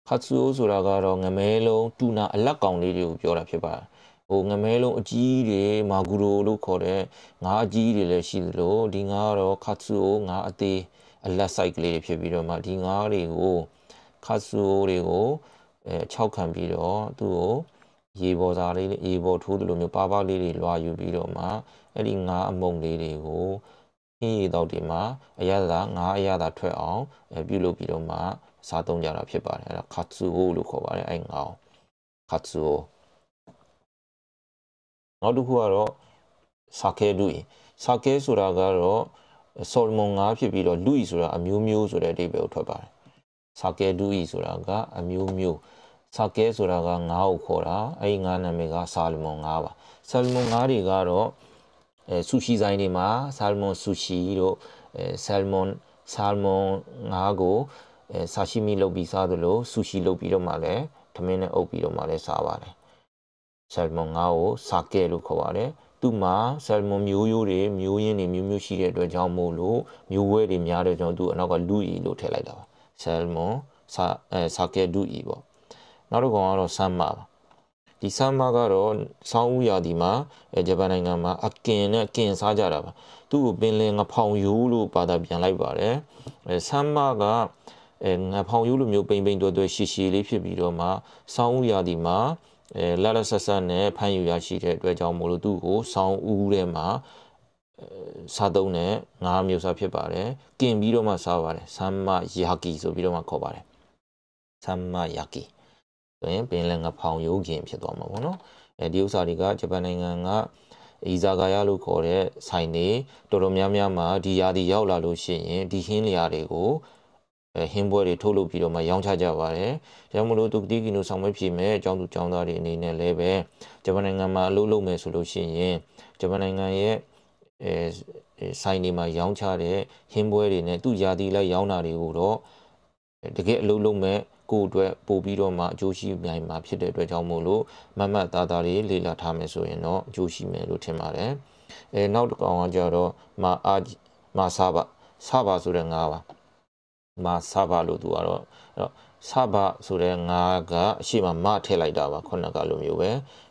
ခါဆူအိုဆိုတာကတော့ငမဲလုံးတူနာအလက်ကောင်လေးတွေကိုပြောတာဖြစ်ပါတယ်ဟိုငမဲလုံးအကြီးတွေမာဂူရိုလို့ခေါ်တဲ့ငါးအကြီးတွေလည်းရှိသလိုဒီငါးကတော့ခါဆူအိုငါးအသေးအလက် site ကလေးတွေဖြစ်ပြီးတော့မှဒီငါးတွေကိုခါဆူအိုတွေကိုအဲ6ခံပြီးတော့သူ့ကို ရေပေါ်စာလေးရေပေါ်ထိုးတယ်လို့မျိုးပါပါလေးတွေလွာယူပြီးတော့မှအဲ့ဒီငါးအမုံလေးတွေကိုခင်းရေတောက်တွေမှာအရသာငါးအရသာထွက်အောင်အဲပြုလုပ်ပြီးတော့မှ စားသုံးကြတာဖြစ်ပါတယ်အဲ့ဒါခါဆူဟိုလို့ခေါ်ပါတယ်အဲ့ငါးခါဆူဟိုနောက်တစ်ခုကတော့ဆာကဲလူဆာကဲဆိုတာကတော့ဆော်လမွန်ငါးဖြစ်ပြီးတော့လူီဆိုတာအမျိုးမျိုးဆိုတဲ့အဓိပ္ပာယ်ကိုထွက်ပါတယ်ဆာကဲလူီဆိုတာကအမျိုးမျိုးစာကဲဆိုတာကငါးကိုခေါ်တာအဲဒီငါးနာမည်ကဆာလမွန်ငါးပါဆာလမွန်ငါးတွေကတော့အဲဆူရှီဆိုင်တွေမှာဆာလမွန်ဆူရှီတို့အဲဆာလမွန်ဆာလမွန်ငါးကိုအဲဆာရှိမီလုပ်ပြီးစားသလိုဆူရှီလုပ်ပြီးတော့မှလည်းထမင်းနဲ့အုပ်ပြီးတော့မှလည်းစားပါတယ်ဆာလမွန်ငါးကိုစာကဲလို့ခေါ်ပါတယ်သူမှာဆာလမွန်မျိုးရိုးတွေမျိုးရင်းတွေမျိုးမျိုးရှိတဲ့အတွက်ကြောင့်မို့လို့မျိုးဝဲတွေများတဲ့ကြောင့်သူအနောက်ကလူအီလို့ထည့်လိုက်တာပါဆာလမွန်ဆာအဲဆာကဲဒူအီပေါ့နောက်တစ်ကောင်ကတော့ဆမ်းမပါဒီဆမ်းမကတော့ဆောင်းဦးရာဒီမှာအဲဂျပန်နိုင်ငံမှာအကင်နဲ့ကင်စားကြတာပါသူ့ကိုပင်လယ်ငဖောင်ယူလို့ဘာသာပြန်လိုက်ပါတယ်အဲဆမ်းမကအဲငဖောင်ယူလိုမျိုးပိန်ပိန်တွဲတွဲရှည်ရှည်လေးဖြစ်ပြီးတော့မှဆောင်းဦးရာဒီမှာအဲလလဆဆနဲ့ဖမ်းယူရရှိတဲ့အတွက်ကြောင့်မို့လို့သူ့ကိုဆောင်းဦးထဲမှာစားသုံးတဲ့ငါးမျိုးစားဖြစ်ပါတယ်။กินပြီးတော့မှစားပါတယ်။ဆမ်မယာကီဆိုပြီးတော့မှခေါ်ပါတယ်။ဆမ်မယာကီဆိုရင်ပင်လယ်ငဖောင်ရိုးခင်ဖြစ်သွားမှာပေါ့နော်အဲဒီဥစ္စာတွေကဂျပန်နိုင်ငံကအီဇာဂါယာလို့ခေါ်တဲ့ဆိုင်တွေတော်တော်များများမှာဒီရာသီရောက်လာလို့ရှိရင်ဒီဟင်းလျာတွေကိုဟင်းပွဲတွေထုတ်လုပ်ပြီးတော့မှရောင်းချကြပါတယ်။ဒါမှမဟုတ်သူတိကီနိုဆောင်မွေးဖြေမဲ့အကြောင်းသူကျောင်းသားတွေအနေနဲ့လည်းပဲဂျပန်နိုင်ငံမှာအလုပ်လုပ်မယ်ဆိုလို့ရှိရင်ဂျပန်နိုင်ငံရဲ့အဲဆိုင်တွေမှာရောင်းချတဲ့ဟင်းပွဲတွေနဲ့သူ့ယာတီလိုက်ရောင်းတာတွေကိုတော့တကယ်အလုပ်လုပ်မဲ့ကိုယ်အတွက်ပို့ပြီးတော့မှအကျိုးရှိနိုင်မှာဖြစ်တဲ့အတွက်ကြောင့်မို့လို့မမတ်သားသားလေးလေ့လာထားမယ်ဆိုရင်တော့အကျိုးရှိမယ်လို့ထင်ပါတယ်အဲနောက်တစ်ကောင်ကကြတော့မအားမဆဘဆဘဆိုတဲ့ငါးပါမဆဘလို့သူကတော့အဲ့တော့ဆဘဆိုတဲ့ငါးကအရှိမမထည့်လိုက်တာပါခုနကလိုမျိုးပဲ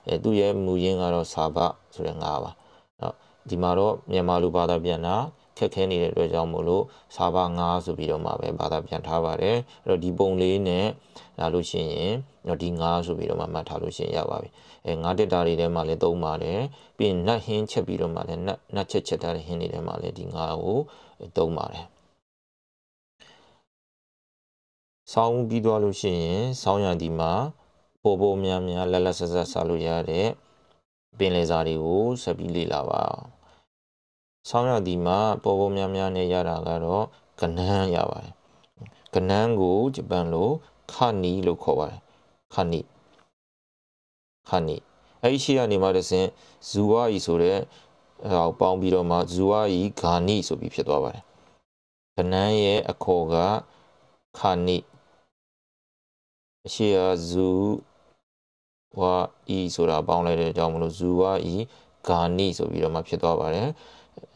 အဲသူ့ရဲ့မူရင်းကတော့ဆဘဆိုတဲ့ငါးပါအဲ့တော့ဒီမှာတော့မြန်မာလိုဘာသာပြန်တာခက်ခဲနေတဲ့အတွက်ကြောင့်မို့လို့စာပါ9ဆိုပြီးတော့မှပဲဘာသာပြန်ထားပါတယ်အဲ့တော့ဒီပုံလေးနဲ့လာလို့ရှိရင်တော့ဒီ9ဆိုပြီးတော့မှမှတ်ထားလို့ရှိရင်ရပါပြီအဲ9တက်တာတွေထဲမှာလည်းသုံးပါတယ်ပြီးရင်နတ်ဟင်းချက်ပြီးတော့မှလည်းနတ်နတ်ချက်ချက်ထားတဲ့ဟင်းတွေထဲမှာလည်းဒီ9ကိုသုံးပါတယ်ဆောင်းပြီးသွားလို့ရှိရင်ဆောင်းရံဒီမှာ ပိုပိုများများလက်လက်ဆက်ဆက်စားလို့ရတဲ့ပင်လယ်စာတွေကိုဆက်ပြီးလေ့လာပါဆောင်းရသည်မှာ ပေါ်ပေါ်များများနဲ့ရတာကတော့ကနန်းရပါတယ်ကနန်းကိုဂျပန်လိုခဏီလို့ခေါ်ပါတယ်ခဏီခဏီအဲ့ဒီရှေ့ကနေမှတစ်ဆင့်ဇူဝါဤဆိုတဲ့ဟောပေါင်းပြီးတော့မှဇူဝါဤဂာနိဆိုပြီးဖြစ်သွားပါတယ်ကနန်းရဲ့အခေါ်ကခဏီအရှိယဇူဝါဤဆိုတာပေါင်းလိုက်တဲ့အကြောင်းမလို့ဇူဝါဤဂာနိဆိုပြီးတော့မှဖြစ်သွားပါတယ်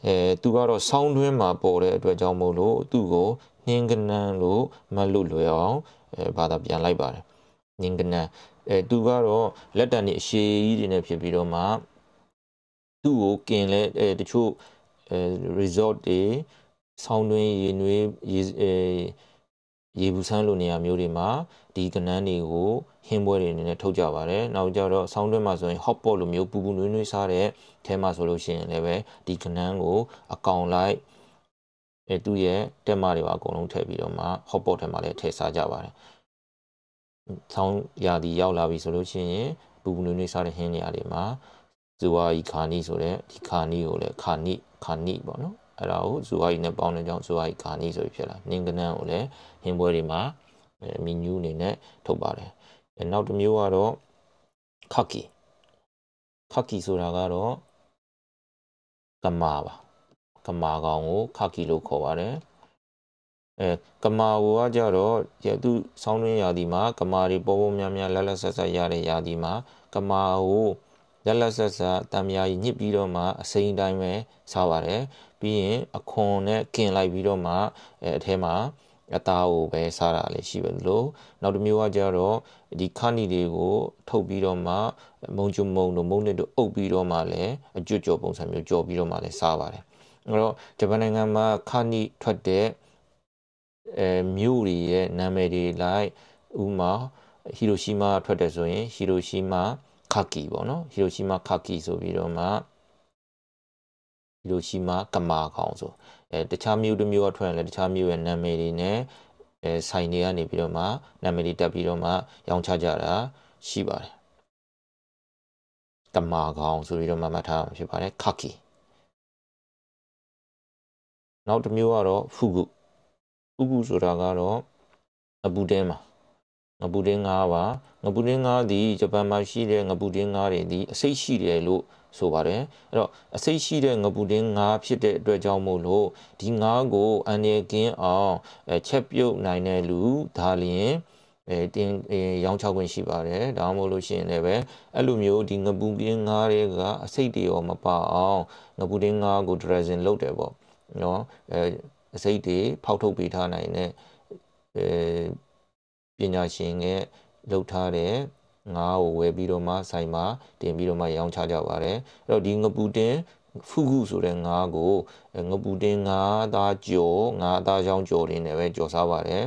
အဲသူကတော့ဆောင်းတွင်းမှာပေါ်တဲ့အတွက်ကြောင့်မို့လို့သူ့ကိုညင်ကနန်းလို့မလို့လွယ်အောင်အဲဘာသာပြန်လိုက်ပါတယ်ညင်ကနန်းအဲသူကတော့လက်တန်နေအရှိကြီးတွေနဲ့ဖြစ်ပြီးတော့မှသူ့ကိုกินလဲအဲတချို့အဲ resort တွေဆောင်းတွင်းရေနွေးရေအဲရေဘူးဆန်းလိုနေရာမျိုးတွေမှာဒီကနန်းတွေကိုဟင်းပွဲတွေအနေနဲ့ထုတ်ကြပါတယ်။နောက်ကြတော့ဆောင်းတွင်းမှာဆိုရင် hot pot လိုမျိုးပူပူနွေးနွေးစားတဲ့အဲမှာဆိုလို့ရှိရင်လည်းပဲဒီကနန်းကိုအကောင်လိုက်အဲသူ့ရဲ့တက်မတွေပါအကုန်လုံးထည့်ပြီးတော့မှ hot pot ထဲမှာလည်းထည့်စားကြပါတယ်။ဆောင်းရာသီရောက်လာပြီဆိုလို့ရှိရင်ပူပူနွေးနွေးစားတဲ့ဟင်းနေရာတွေမှာဇူဝါဤခါနီဆိုတဲ့ဒီခါနီကိုလည်းခါနီခါနီပေါ့နော်။အဲ့ဒါကိုဇူဝါကြီးနဲ့ပေါင်းတဲ့ကြောင့်ဇူဝါကြီးဂါနီဆိုပြီးဖြစ်လာနင်္ဂနန်ကိုလည်းဟင်းပွဲတွေမှာမီနျူးအနေနဲ့ထုတ်ပါတယ်နောက်တစ်မျိုးကတော့ခက်ကီခက်ကီဆိုတာကတော့ကမာပါ ကမာကောင်ကိုခက်ကီလို့ခေါ်ပါတယ်အဲကမာကိုကကြတော့ရသူဆောင်းတွင်းရာသီမှာကမာတွေပေါ်ပေါ်များများလက်လက်ဆက်ဆက်ရတဲ့ရာသီမှာ ကမာကိုရက်လက်ဆက်ဆက်တံမြာကြီးညစ်ပြီးတော့မှအစိမ်းတိုင်းပဲစားပါတယ်ပြီးရင်အခွန်နဲ့กินလိုက်ပြီးတော့မှအဲအထဲမှာအသားကိုပဲစားတာလည်းရှိပဲလို့နောက်တစ်မျိုးကကြတော့ဒီခဏီလေးကိုထုတ်ပြီးတော့မှမုံချုံမုံတို့မုံနစ်တို့အုပ်ပြီးတော့မှလည်းအကျွတ်ကျော်ပုံစံမျိုးကြော်ပြီးတော့မှလည်းစားပါတယ်အဲတော့ဂျပန်နိုင်ငံမှာခဏီထွက်တဲ့အဲမြို့တွေရဲ့နာမည်တွေလိုက်ဥမာဟီရိုရှီမာထွက်တယ်ဆိုရင်ဟီရိုရှီမာခါကီပေါ့နော်ဟီရိုရှီမာခါကီဆိုပြီးတော့မှဟီရိုရှီမာကမာကောင်ဆိုအဲတခြားမြို့တစ်မြို့ကထွက်ရင်လည်းတခြားမြို့ရဲ့နာမည်တွေနဲ့အဲဆိုင်တွေကနေပြီးတော့မှနာမည်တွေတက်ပြီးတော့မှရောင်းချကြတာရှိပါတယ်ကမာကောင်ဆိုပြီးတော့မှမှတ်ထားမှာဖြစ်ပါတယ်ခါကီနောက်တစ်မျိုးကတော့ဖူဂုဖူဂုဆိုတာကတော့အပူတဲမှာငပူတင်းငါးပါငပူတင်းငါးသည်ဂျပန်မှာရှိတဲ့ငပူတင်းငါးတွေသည်အစိတ်ရှိတယ်လို့ဆိုပါတယ်အဲ့တော့အစိတ်ရှိတဲ့ငပူတင်းငါးဖြစ်တဲ့အတွက်ကြောင့်မို့လို့ဒီငါးကိုအန်ရကင်းအောင်ချက်ပြုတ်နိုင်တဲ့လူဒါလျင်အဲတင်ရောင်းချခွင့်ရှိပါတယ်ဒါမှမဟုတ်လို့ရှိရင်လည်းပဲအဲ့လိုမျိုးဒီငပူတင်းငါးတွေကအစိတ်တွေရောမပါအောင်ငပူတင်းငါးကိုဒရက်ဇင်လုပ်တယ်ပေါ့နော်အဲအစိတ်တွေဖောက်ထုတ်ပေးထားနိုင်တဲ့အဲပညာရှင်ကလှုပ်ထားတဲ့ငါးကိုဝယ်ပြီးတော့မှဆိုင်မှာတင်ပြီးတော့မှ ရောင်းချကြပါတယ်အဲ့တော့ဒီငပူတင်ဖုခုဆိုတဲ့ငါးကိုငပူတင်ငါးသားကြော်ငါးသားရောင်းကြော်တင်တယ်ပဲကြော်စားပါတယ်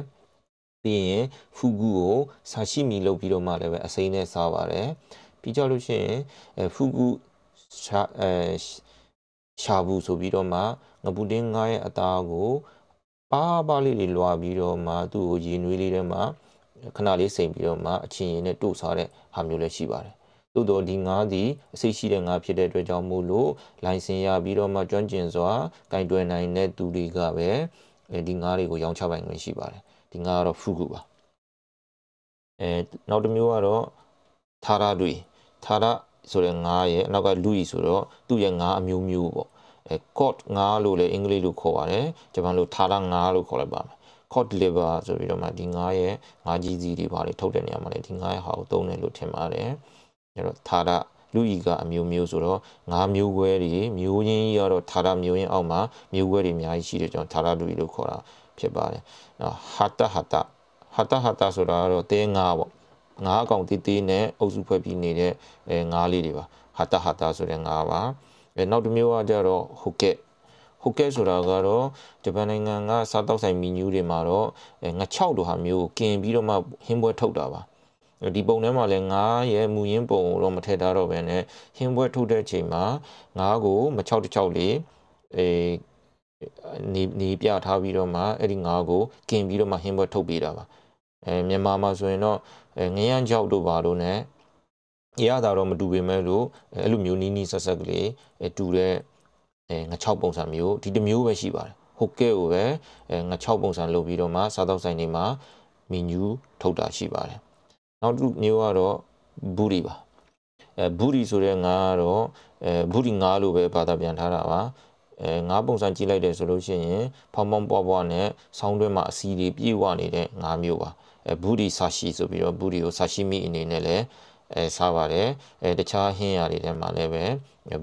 ပြီးရင်ဖူဂူကိုဆာရှိမီလုပ်ပြီးတော့မှလည်းပဲအစိမ်းနဲ့စားပါတယ်ပြီးကြလို့ရှိရင်အဖူဂူရှာအဲရှာဘူးဆိုပြီးတော့မှငပူတင်းငါးရဲ့အသားကိုပါပါလေးလေးလွာပြီးတော့မှ သူ့ကိုရေနွေးလေးထဲမှာခဏလေးစိမ်ပြီးတော့မှအချင်းရင်နဲ့တို့စားတဲ့ဟာမျိုးလည်းရှိပါတယ်။သို့တော့ဒီငါးသည်အစိရှိတဲ့ငါးဖြစ်တဲ့အတွက်ကြောင့်မို့လို့လိုင်စင်ရပြီးတော့မှကျွမ်းကျင်စွာကင်တွယ်နိုင်တဲ့သူတွေကပဲအဲဒီငါးတွေကိုရောင်းချပိုင်ခွင့်ရှိပါတယ်။ဒီငါးကတော့ဖူကူပါ။အဲနောက်တစ်မျိုးကတော့သာရတွေသာရဆိုတဲ့ငါးရဲ့နောက်ကလူကြီးဆိုတော့သူ့ရဲ့ငါးအမျိုးမျိုးပေါ့။အဲ cod ငါးလို့လည်းအင်္ဂလိပ်လိုခေါ်ပါတယ်။ဂျပန်လိုသာရငါးလို့ခေါ်လိုက်ပါမယ် cod liver ဆိုပြီးတော့မှဒီငါးရဲ့ငါးကြီးစီတွေပါလေထုတ်တဲ့နေရာမှာလေဒီငါးရဲ့ဟာကိုသုံးတယ်လို့ထင်ပါတယ်အဲ့တော့သာရလူဤကအမျိုးမျိုးဆိုတော့ငါးမျိုးခွဲတွေမျိုးရင်းကြီးကတော့သာရမျိုးရင်းအောက်မှာမျိုးခွဲတွေအများကြီးရှိတယ်ကျွန်တော်သာရလူဤလို့ခေါ်တာဖြစ်ပါတယ်နော်ဟာတဟာတဟာတဟာတဆိုတာကတော့တဲငါးပေါ့ငါးအကောင်တေးသေးနဲ့အုပ်စုဖွဲ့ပြီးနေတဲ့အဲငါးလေးတွေပါဟာတဟာတဆိုတဲ့ငါးပါအဲနောက်တစ်မျိုးကကြတော့ဟုတ်ကဲ့ဟိုကဲဆိုတာကတော့ဂျပန်နိုင်ငံကစားတောက်ဆိုင်မီနူးတွေမှာတော့ငါ6လိုဟာမျိုးกินပြီးတော့မှဟင်းပွဲထုတ်တာပါဒီပုံထဲမှာလည်းငါရဲ့မူရင်းပုံတော့မထည့်ထားတော့ဘဲနဲ့ဟင်းပွဲထုတ်တဲ့ချိန်မှာငါကိုမ6တစ်6လေးအေနေနေပြထားပြီးတော့မှအဲ့ဒီငါကိုกินပြီးတော့မှဟင်းပွဲထုတ်ပေးတာပါအဲမြန်မာမှာဆိုရင်တော့ငရမ်းကြောက်တို့ပါလို့ ਨੇ ရတာတော့မတူပေမဲ့လို့အဲ့လိုမျိုးနီးနီးဆက်ဆက်ကလေးတူတဲ့အဲငချောက်ပုံစံမျိုးဒီတစ်မျိုးပဲရှိပါတယ်ဟုတ်ကဲ့ကိုပဲအဲငချောက်ပုံစံလုပ်ပြီးတော့မှစားတော့ဆိုင်တွေမှာမီနူးထုတ်တာရှိပါတယ်နောက်တစ်မျိုးကတော့ဘူရီပါအဲဘူရီဆိုတဲ့ငါကတော့အဲဘူရီငါလို့ပဲဘာသာပြန်ထားတာပါအဲငါးပုံစံကြည့်လိုက်တယ်ဆိုလို့ရှိရင်ဖောင်ဖောင်ပွားပွားနဲ့ဆောင်းတွင်းမှာအစီတွေပြည့်ဝနေတဲ့ငါးမျိုးပါအဲဘူဒီဆာရှိဆိုပြီးတော့ဘူဒီကိုဆာရှိမီအနေနဲ့လည်းအဲစားပါတယ်အဲတခြားဟင်းရာတွေထဲမှာလည်းပဲ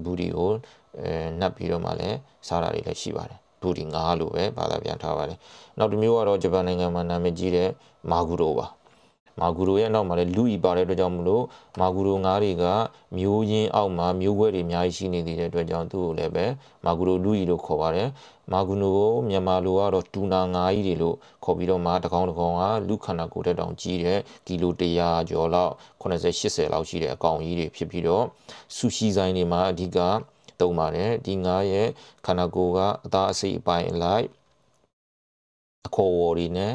ဘူဒီကိုအဲနှပ်ပြီးတော့မှလည်းစားတာတွေလည်းရှိပါတယ်ဒူဒီငါလို့ပဲဘာသာပြန်ထားပါတယ်နောက်တစ်မျိုးကတော့ဂျပန်နိုင်ငံမှာနာမည်ကြီးတဲ့မာဂူရိုပါမာဂူရိုရဲ့နောက်မှာလည်းလူဤပါတဲ့အတွက်ကြောင့်မလို့မာဂူရိုငါးတွေကမျိုးရင်းအောက်မှာမျိုးခွဲတွေအများကြီးရှိနေသေးတဲ့အတွက်ကြောင့်သူ့ကိုလည်းပဲမာဂူရိုလူဤလို့ခေါ်ပါတယ်မာဂူနိုကိုမြန်မာလိုကတော့တူနာငါးကြီးတွေလို့ခေါ်ပြီးတော့မှတကောင်တကောင်ကလူခန္ဓာကိုယ်တက်တောင်ကြီးတဲ့ကီလို100ကျော်လောက်80 80လောက်ရှိတဲ့အကောင်ကြီးတွေဖြစ်ပြီးတော့ဆူရှီဆိုင်တွေမှာအဓိကသုံးပါတယ်ဒီငါးရဲ့ခန္ဓာကိုယ်ကအသားအဆီအပိုင်းအလိုက်အခေါ်ဝေါ်တွေနဲ့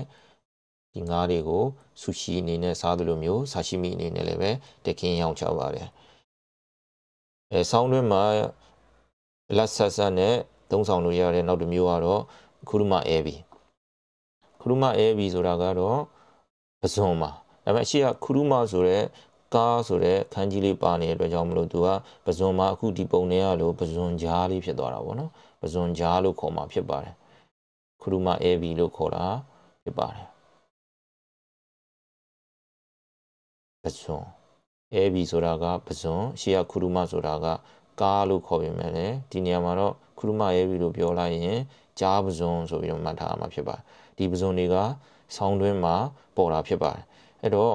ဒီငါးတွေကိုဆူရှီအနေနဲ့စားသလိုမျိုးဆာရှိမီအနေနဲ့လည်းပဲတခင်းရောင်းချပါတယ်အဲဆောင်းတွင်းမှာလက်ဆက်ဆက်နဲ့သုံးဆောင်လို့ရတဲ့နောက်တစ်မျိုးကတော့ခုရုမအဲဘီခုရုမအဲဘီဆိုတာကတော့ပဇွန်ပါဒါပေမဲ့အရှိကခုရုမဆိုတဲ့သားဆိုတဲ့ခန်းကြီးလေးပါနေတဲ့အတွက်ကြောင့်မလို့သူကပဇွန်မှာအခုဒီပုံထဲကလို့ပဇွန်ကြားလေးဖြစ်သွားတာပေါ့နော်ပဇွန်ကြားလို့ခေါ်မှာဖြစ်ပါတယ်ခရုမ AB လို့ခေါ်တာဖြစ်ပါတယ်ပဇွန် AB ဆိုတာကပဇွန်ရှေ့ကခရုမဆိုတာက ကားလို့ခေါ်ပေမဲ့လည်းဒီနေရာမှာတော့ခရုမ AB လို့ပြောလိုက်ရင်ကြားပဇွန်ဆိုပြီးတော့မှတ်ထားမှာဖြစ်ပါတယ်ဒီပဇွန်တွေကဆောင်းတွင်းမှာပေါ်တာဖြစ်ပါတယ်အဲ့တော့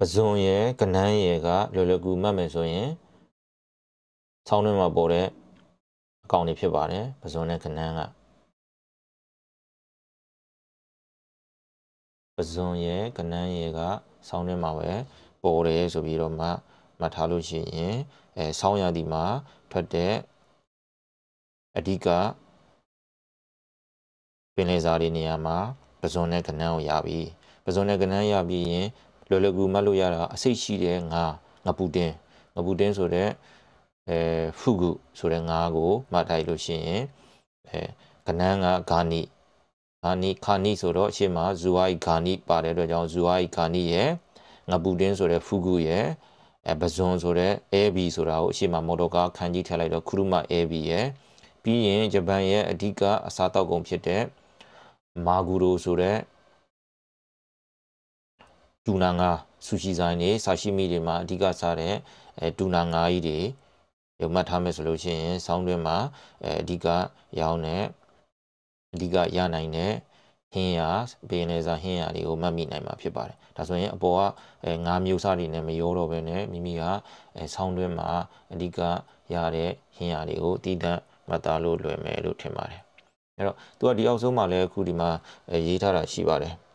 ပဇွန်ရယ်ကနန်းရယ်ကလွယ်လွယ်ကူမှတ်မယ်ဆိုရင်ဆောင်းထဲမှာပေါ်တဲ့အကောင်တွေဖြစ်ပါတယ်ပဇွန်နဲ့ကနန်းကပဇွန်ရယ်ကနန်းရယ်ကဆောင်းထဲမှာပဲပေါ်တယ်ဆိုပြီးတော့မှမှတ်ထားလို့ရှိရင်အဲဆောင်းရာသီမှာထွက်တဲ့အဓိကပင်လယ်စာတွေနေရာမှာပဇွန်နဲ့ကနန်းကိုရပြီပဇွန်နဲ့ကနန်းရပြီးရင်လွယ်လွယ်ကူမှတ်လို့ရတာအစိတ်ရှိတဲ့ငါငပူတင်ငပူတင်ဆိုတဲ့အဲဖုကုဆိုတဲ့ငါကိုမှတ်ထားလို့ရှိရင်အဲကနန်းကဂာနိဂာနိခာနိဆိုတော့အရှိမဇူဝိုင်ဂာနိပါတဲ့အတွက်ကြောင့်ဇူဝိုင်ဂာနိရဲ့ငပူတင်ဆိုတဲ့ဖုကုရဲ့အဲပဇွန်ဆိုတဲ့ AB ဆိုတာကိုအရှိမမော်တော်ကားခန်းကြီးထည့်လိုက်တော့ခရုမ AB ရဲ့ပြီးရင်ဂျပန်ရဲ့အဓိကအစားတောက်ကုန်ဖြစ်တဲ့မာဂူရိုဆိုတဲ့ဒူနာငါဆူရှီဆိုင်တွေဆာရှိမီတွေမှာအဓိကစားတဲ့အဲဒူနာငါကြီးတွေရုံမှတ်ထားမယ်ဆိုလို့ရှိရင်ဆောင်းတွင်းမှာအဲအဓိကရောင်းတဲ့အဓိကရနိုင်တဲ့ဟင်းရဘင်းလေစာဟင်းရတွေကိုမှတ်မိနိုင်မှာဖြစ်ပါတယ်။ဒါဆိုရင်အပေါ်ကအဲငါးမျိုးစားတွေနဲ့မရောတော့ဘဲနဲ့မိမိကအဲဆောင်းတွင်းမှာအဓိကရတဲ့ဟင်းရတွေကိုအတိအကျမှတ်သားလို့လွယ်မယ်လို့ထင်ပါတယ်။အဲ့တော့သူကဒီအောက်ဆုံးမှာလည်းအခုဒီမှာရေးထားတာရှိပါတယ်။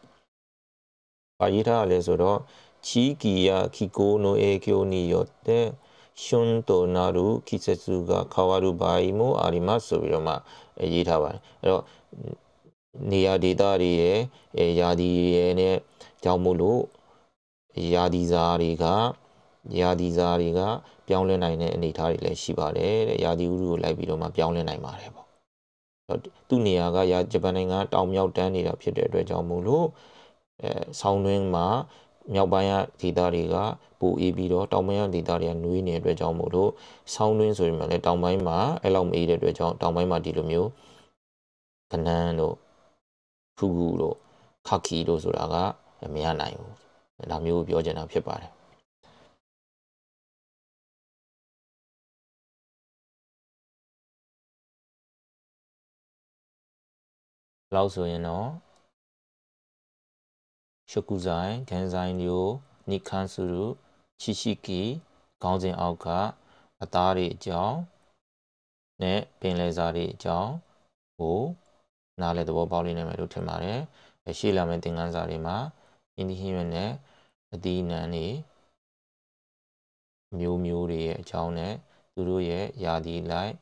ဘာရေးထားရလဲဆိုတော့ချီကီယာခီကိုနိုအေကီယိုနီယောတဲ့ရှင်တိုနာရုခိဆက်စုကခါဝရုဘာယီမိုအာရီမဆိုပြီးတော့မှရေးထားပါတယ်အဲ့တော့နေရာဒေတာတွေရဲ့အဲယာဒီရဲ့နဲ့ကြောင်းမို့လို့ယာဒီစာတွေကယာဒီစာတွေကပြောင်းလဲနိုင်တဲ့အနေအထားတွေလည်းရှိပါတယ်တဲ့ယာဒီဥတုကိုလိုက်ပြီးတော့မှပြောင်းလဲနိုင်ပါတယ်ပေါ့သူ့နေရာကဂျပန်နိုင်ငံတောင်မြောက်တန်းနေတာဖြစ်တဲ့အတွက်ကြောင့်မို့လို့အဲဆောင်းတွင်းမှာမြောက်ပိုင်းကဒေသတွေကပိုအေးပြီးတော့တောင်ပိုင်းကဒေသတွေကနှွေးနေတဲ့အတွက်ကြောင့်မို့လို့ဆောင်းတွင်းဆိုရင်လည်းတောင်ပိုင်းမှာအဲ့လောက်မအေးတဲ့အတွက်ကြောင့်တောင်ပိုင်းမှာဒီလိုမျိုးကနန်းတို့ဖူကူတို့ခခီတို့ဆိုတာကမရနိုင်ဘူးဒါမျိုးပြောချင်တာဖြစ်ပါတယ်လောက်ဆိုရင်တော့食材、原材料に関する知識ခေါင်းစဉ်အောက်ကအသားတွေအကြောင်းနဲ့ပင်လယ်စာတွေအကြောင်းကိုနားလည်သဘောပေါက်လိမ့်မယ်လို့ထင်ပါတယ်။ရှေ့လာမယ့်သင်ခန်းစာတွေမှာအင်းဒီဟင်းရွက်နဲ့အသီးအနှံတွေမျိုးမျိုးတွေရဲ့အကြောင်းနဲ့သူတို့ရဲ့ယာတီလိုက်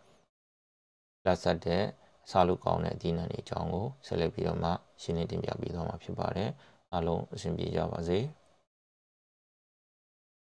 လက်ဆက်တဲ့အစာလုပ်ကောင်းတဲ့အသီးအနှံတွေအကြောင်းကိုဆက်လက်ပြီးတော့မှရှင်းလင်းတင်ပြပေးသွားမှာဖြစ်ပါတယ်။အားလုံးအဆင်ပြေကြပါစေ။